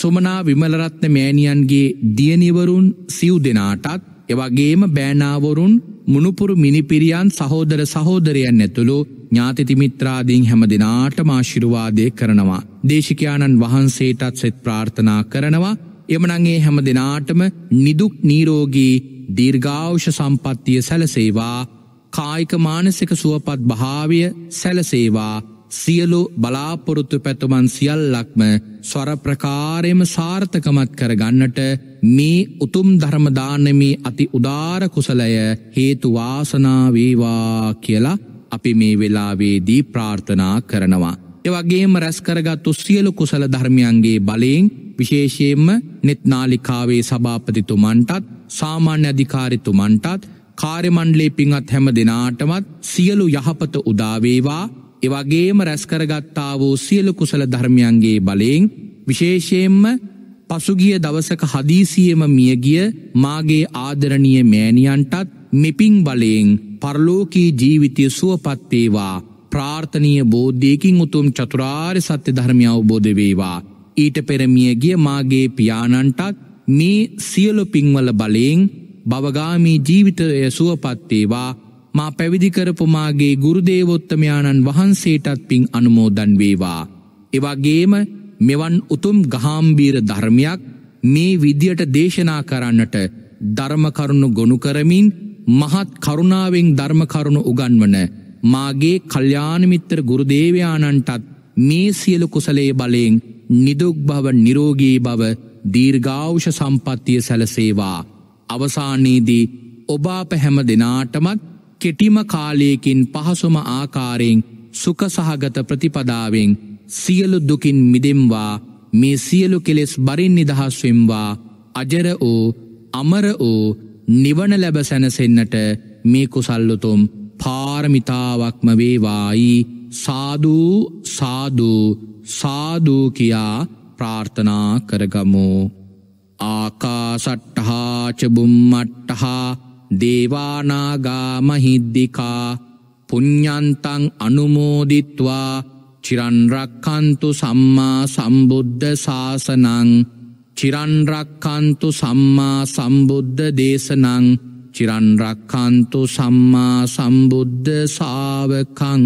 සුමනා විමලරත්න මෑණියන්ගේ දියනිවරුන් සිව් දෙනාටත් එවගේම බෑනාවරුන් මුණුපුරු මිනිපිරියන් සහෝදර සහෝදරයන් ඇතුළු ඥාතිතිමිත්‍රාදීන් හැම දෙනාට මාශිරුවාදය කරනවා. දේශිකයාණන් වහන්සේටත් සෙත් ප්‍රාර්ථනා කරනවා එමනගේ හැම දෙනාටම නිදුක් නීරෝගී දීර්ඝාවෂ සම්පත්තිය සැලසේවා කායික මානසික සුවපත් භාාවය සැලසේවා සියලු බලාපොරොත්තු පැතුමන් සියල්ලක්ම ස්වර ප්‍රකාරයම සාර්ථකමත් කරගන්නට මේ උතුම් ධර්මදානමි අති උදාර කුසලය හේතුවාසනාවේවා කියලා අපි මේ වෙලාවේදී ප්‍රාර්ථනා කරනවා. එවගේම රැස්කරගත්තු සියලු කුසල ධර්මයන්ගේ බලයෙන් විශේෂයෙන්ම නෙත්නාලිකාවේ සභාපතිතුමන්ටත් සාමාන්‍ය අධිකාරිතුමන්ටත් කාර්මණ්ඩලේ පිංහත් හැම දෙනාටමත් සියලු යහපත උදාවේවා එවගේම රැස්කරගත්තා වූ සියලු කුසල ධර්මයන්ගේ බලයෙන් විශේෂයෙන්ම පසුගිය දවසක හදීසියම මියගිය මාගේ ආදරණිය මෑණියන්ටත් මෙපින් බලයෙන් පරලෝකී ජීවිතය සුවපත්වේවා ප්‍රාර්ථනීය බෝද්ධයකින් උතුම් චතුරාර් සත්‍ය ධර්මය අවබෝධ වේවා. ඊට පෙරමිය ගිය මාගේ පියාණන්ටත් මේ සියලු පින්වල බලයෙන් බවගාමී ජීවිතය සුවපත්තේවා මා පැවිදිකරපුමාගේ ගුරුදේවොත්තමයාණන් වහන්සේටත් පින් අනුමෝදන් වේවා. එවගේම මෙවන් උතුම් ගහාම්බීර ධර්මයක් මේ විදියට දේශනා කරන්නට ධර්මකරුණු ගොුණු කරමින් මහත් කරුණාවෙන් ධර්මකරුණු උගන්වන මාගේ කල්්‍යානමිත්තර ගුරුදේවයාණන්ටත් මේ සියලු කුසලේ බලයෙන් නිදුක් භව නිරෝගී බව දීර්ඝාවෂ සම්පත්තිය සැලසේවා. අවසානයේදී ඔබා පැහැම දෙනාටමත් කෙටිම කාලයකින් පහසුම ආකාරයෙන් සුක සහගත ප්‍රතිපදාවෙන් සියලු දුකින් මිදෙම්වා මේ සියලු කෙලෙස් බරින් නිදහස්වෙම්වා අජර වූ අමර වූ නිවන ලැබ සැනසෙන්නට මේ කුසල්ලුතුම් පාරමිතාවක්ම වේවායි සාධූ සාධූ සාධූ කියා ප්‍රාර්ථනා කරගමු. ආකාසට්ටහාචබුම්මට්ටහා දේවානාගාමහිද්දිකා පුඤ්ඥන්තං අනුමෝදිත්වා චිරන්රක්කන්තු සම්මා සම්බුද්ධ සාසනං චිරන්රක්කන්තු සම්මා සම්බුද්ධ දේශනං චිරන්රක්කන්තු සම්මා සම්බුද්ධ සාාවකං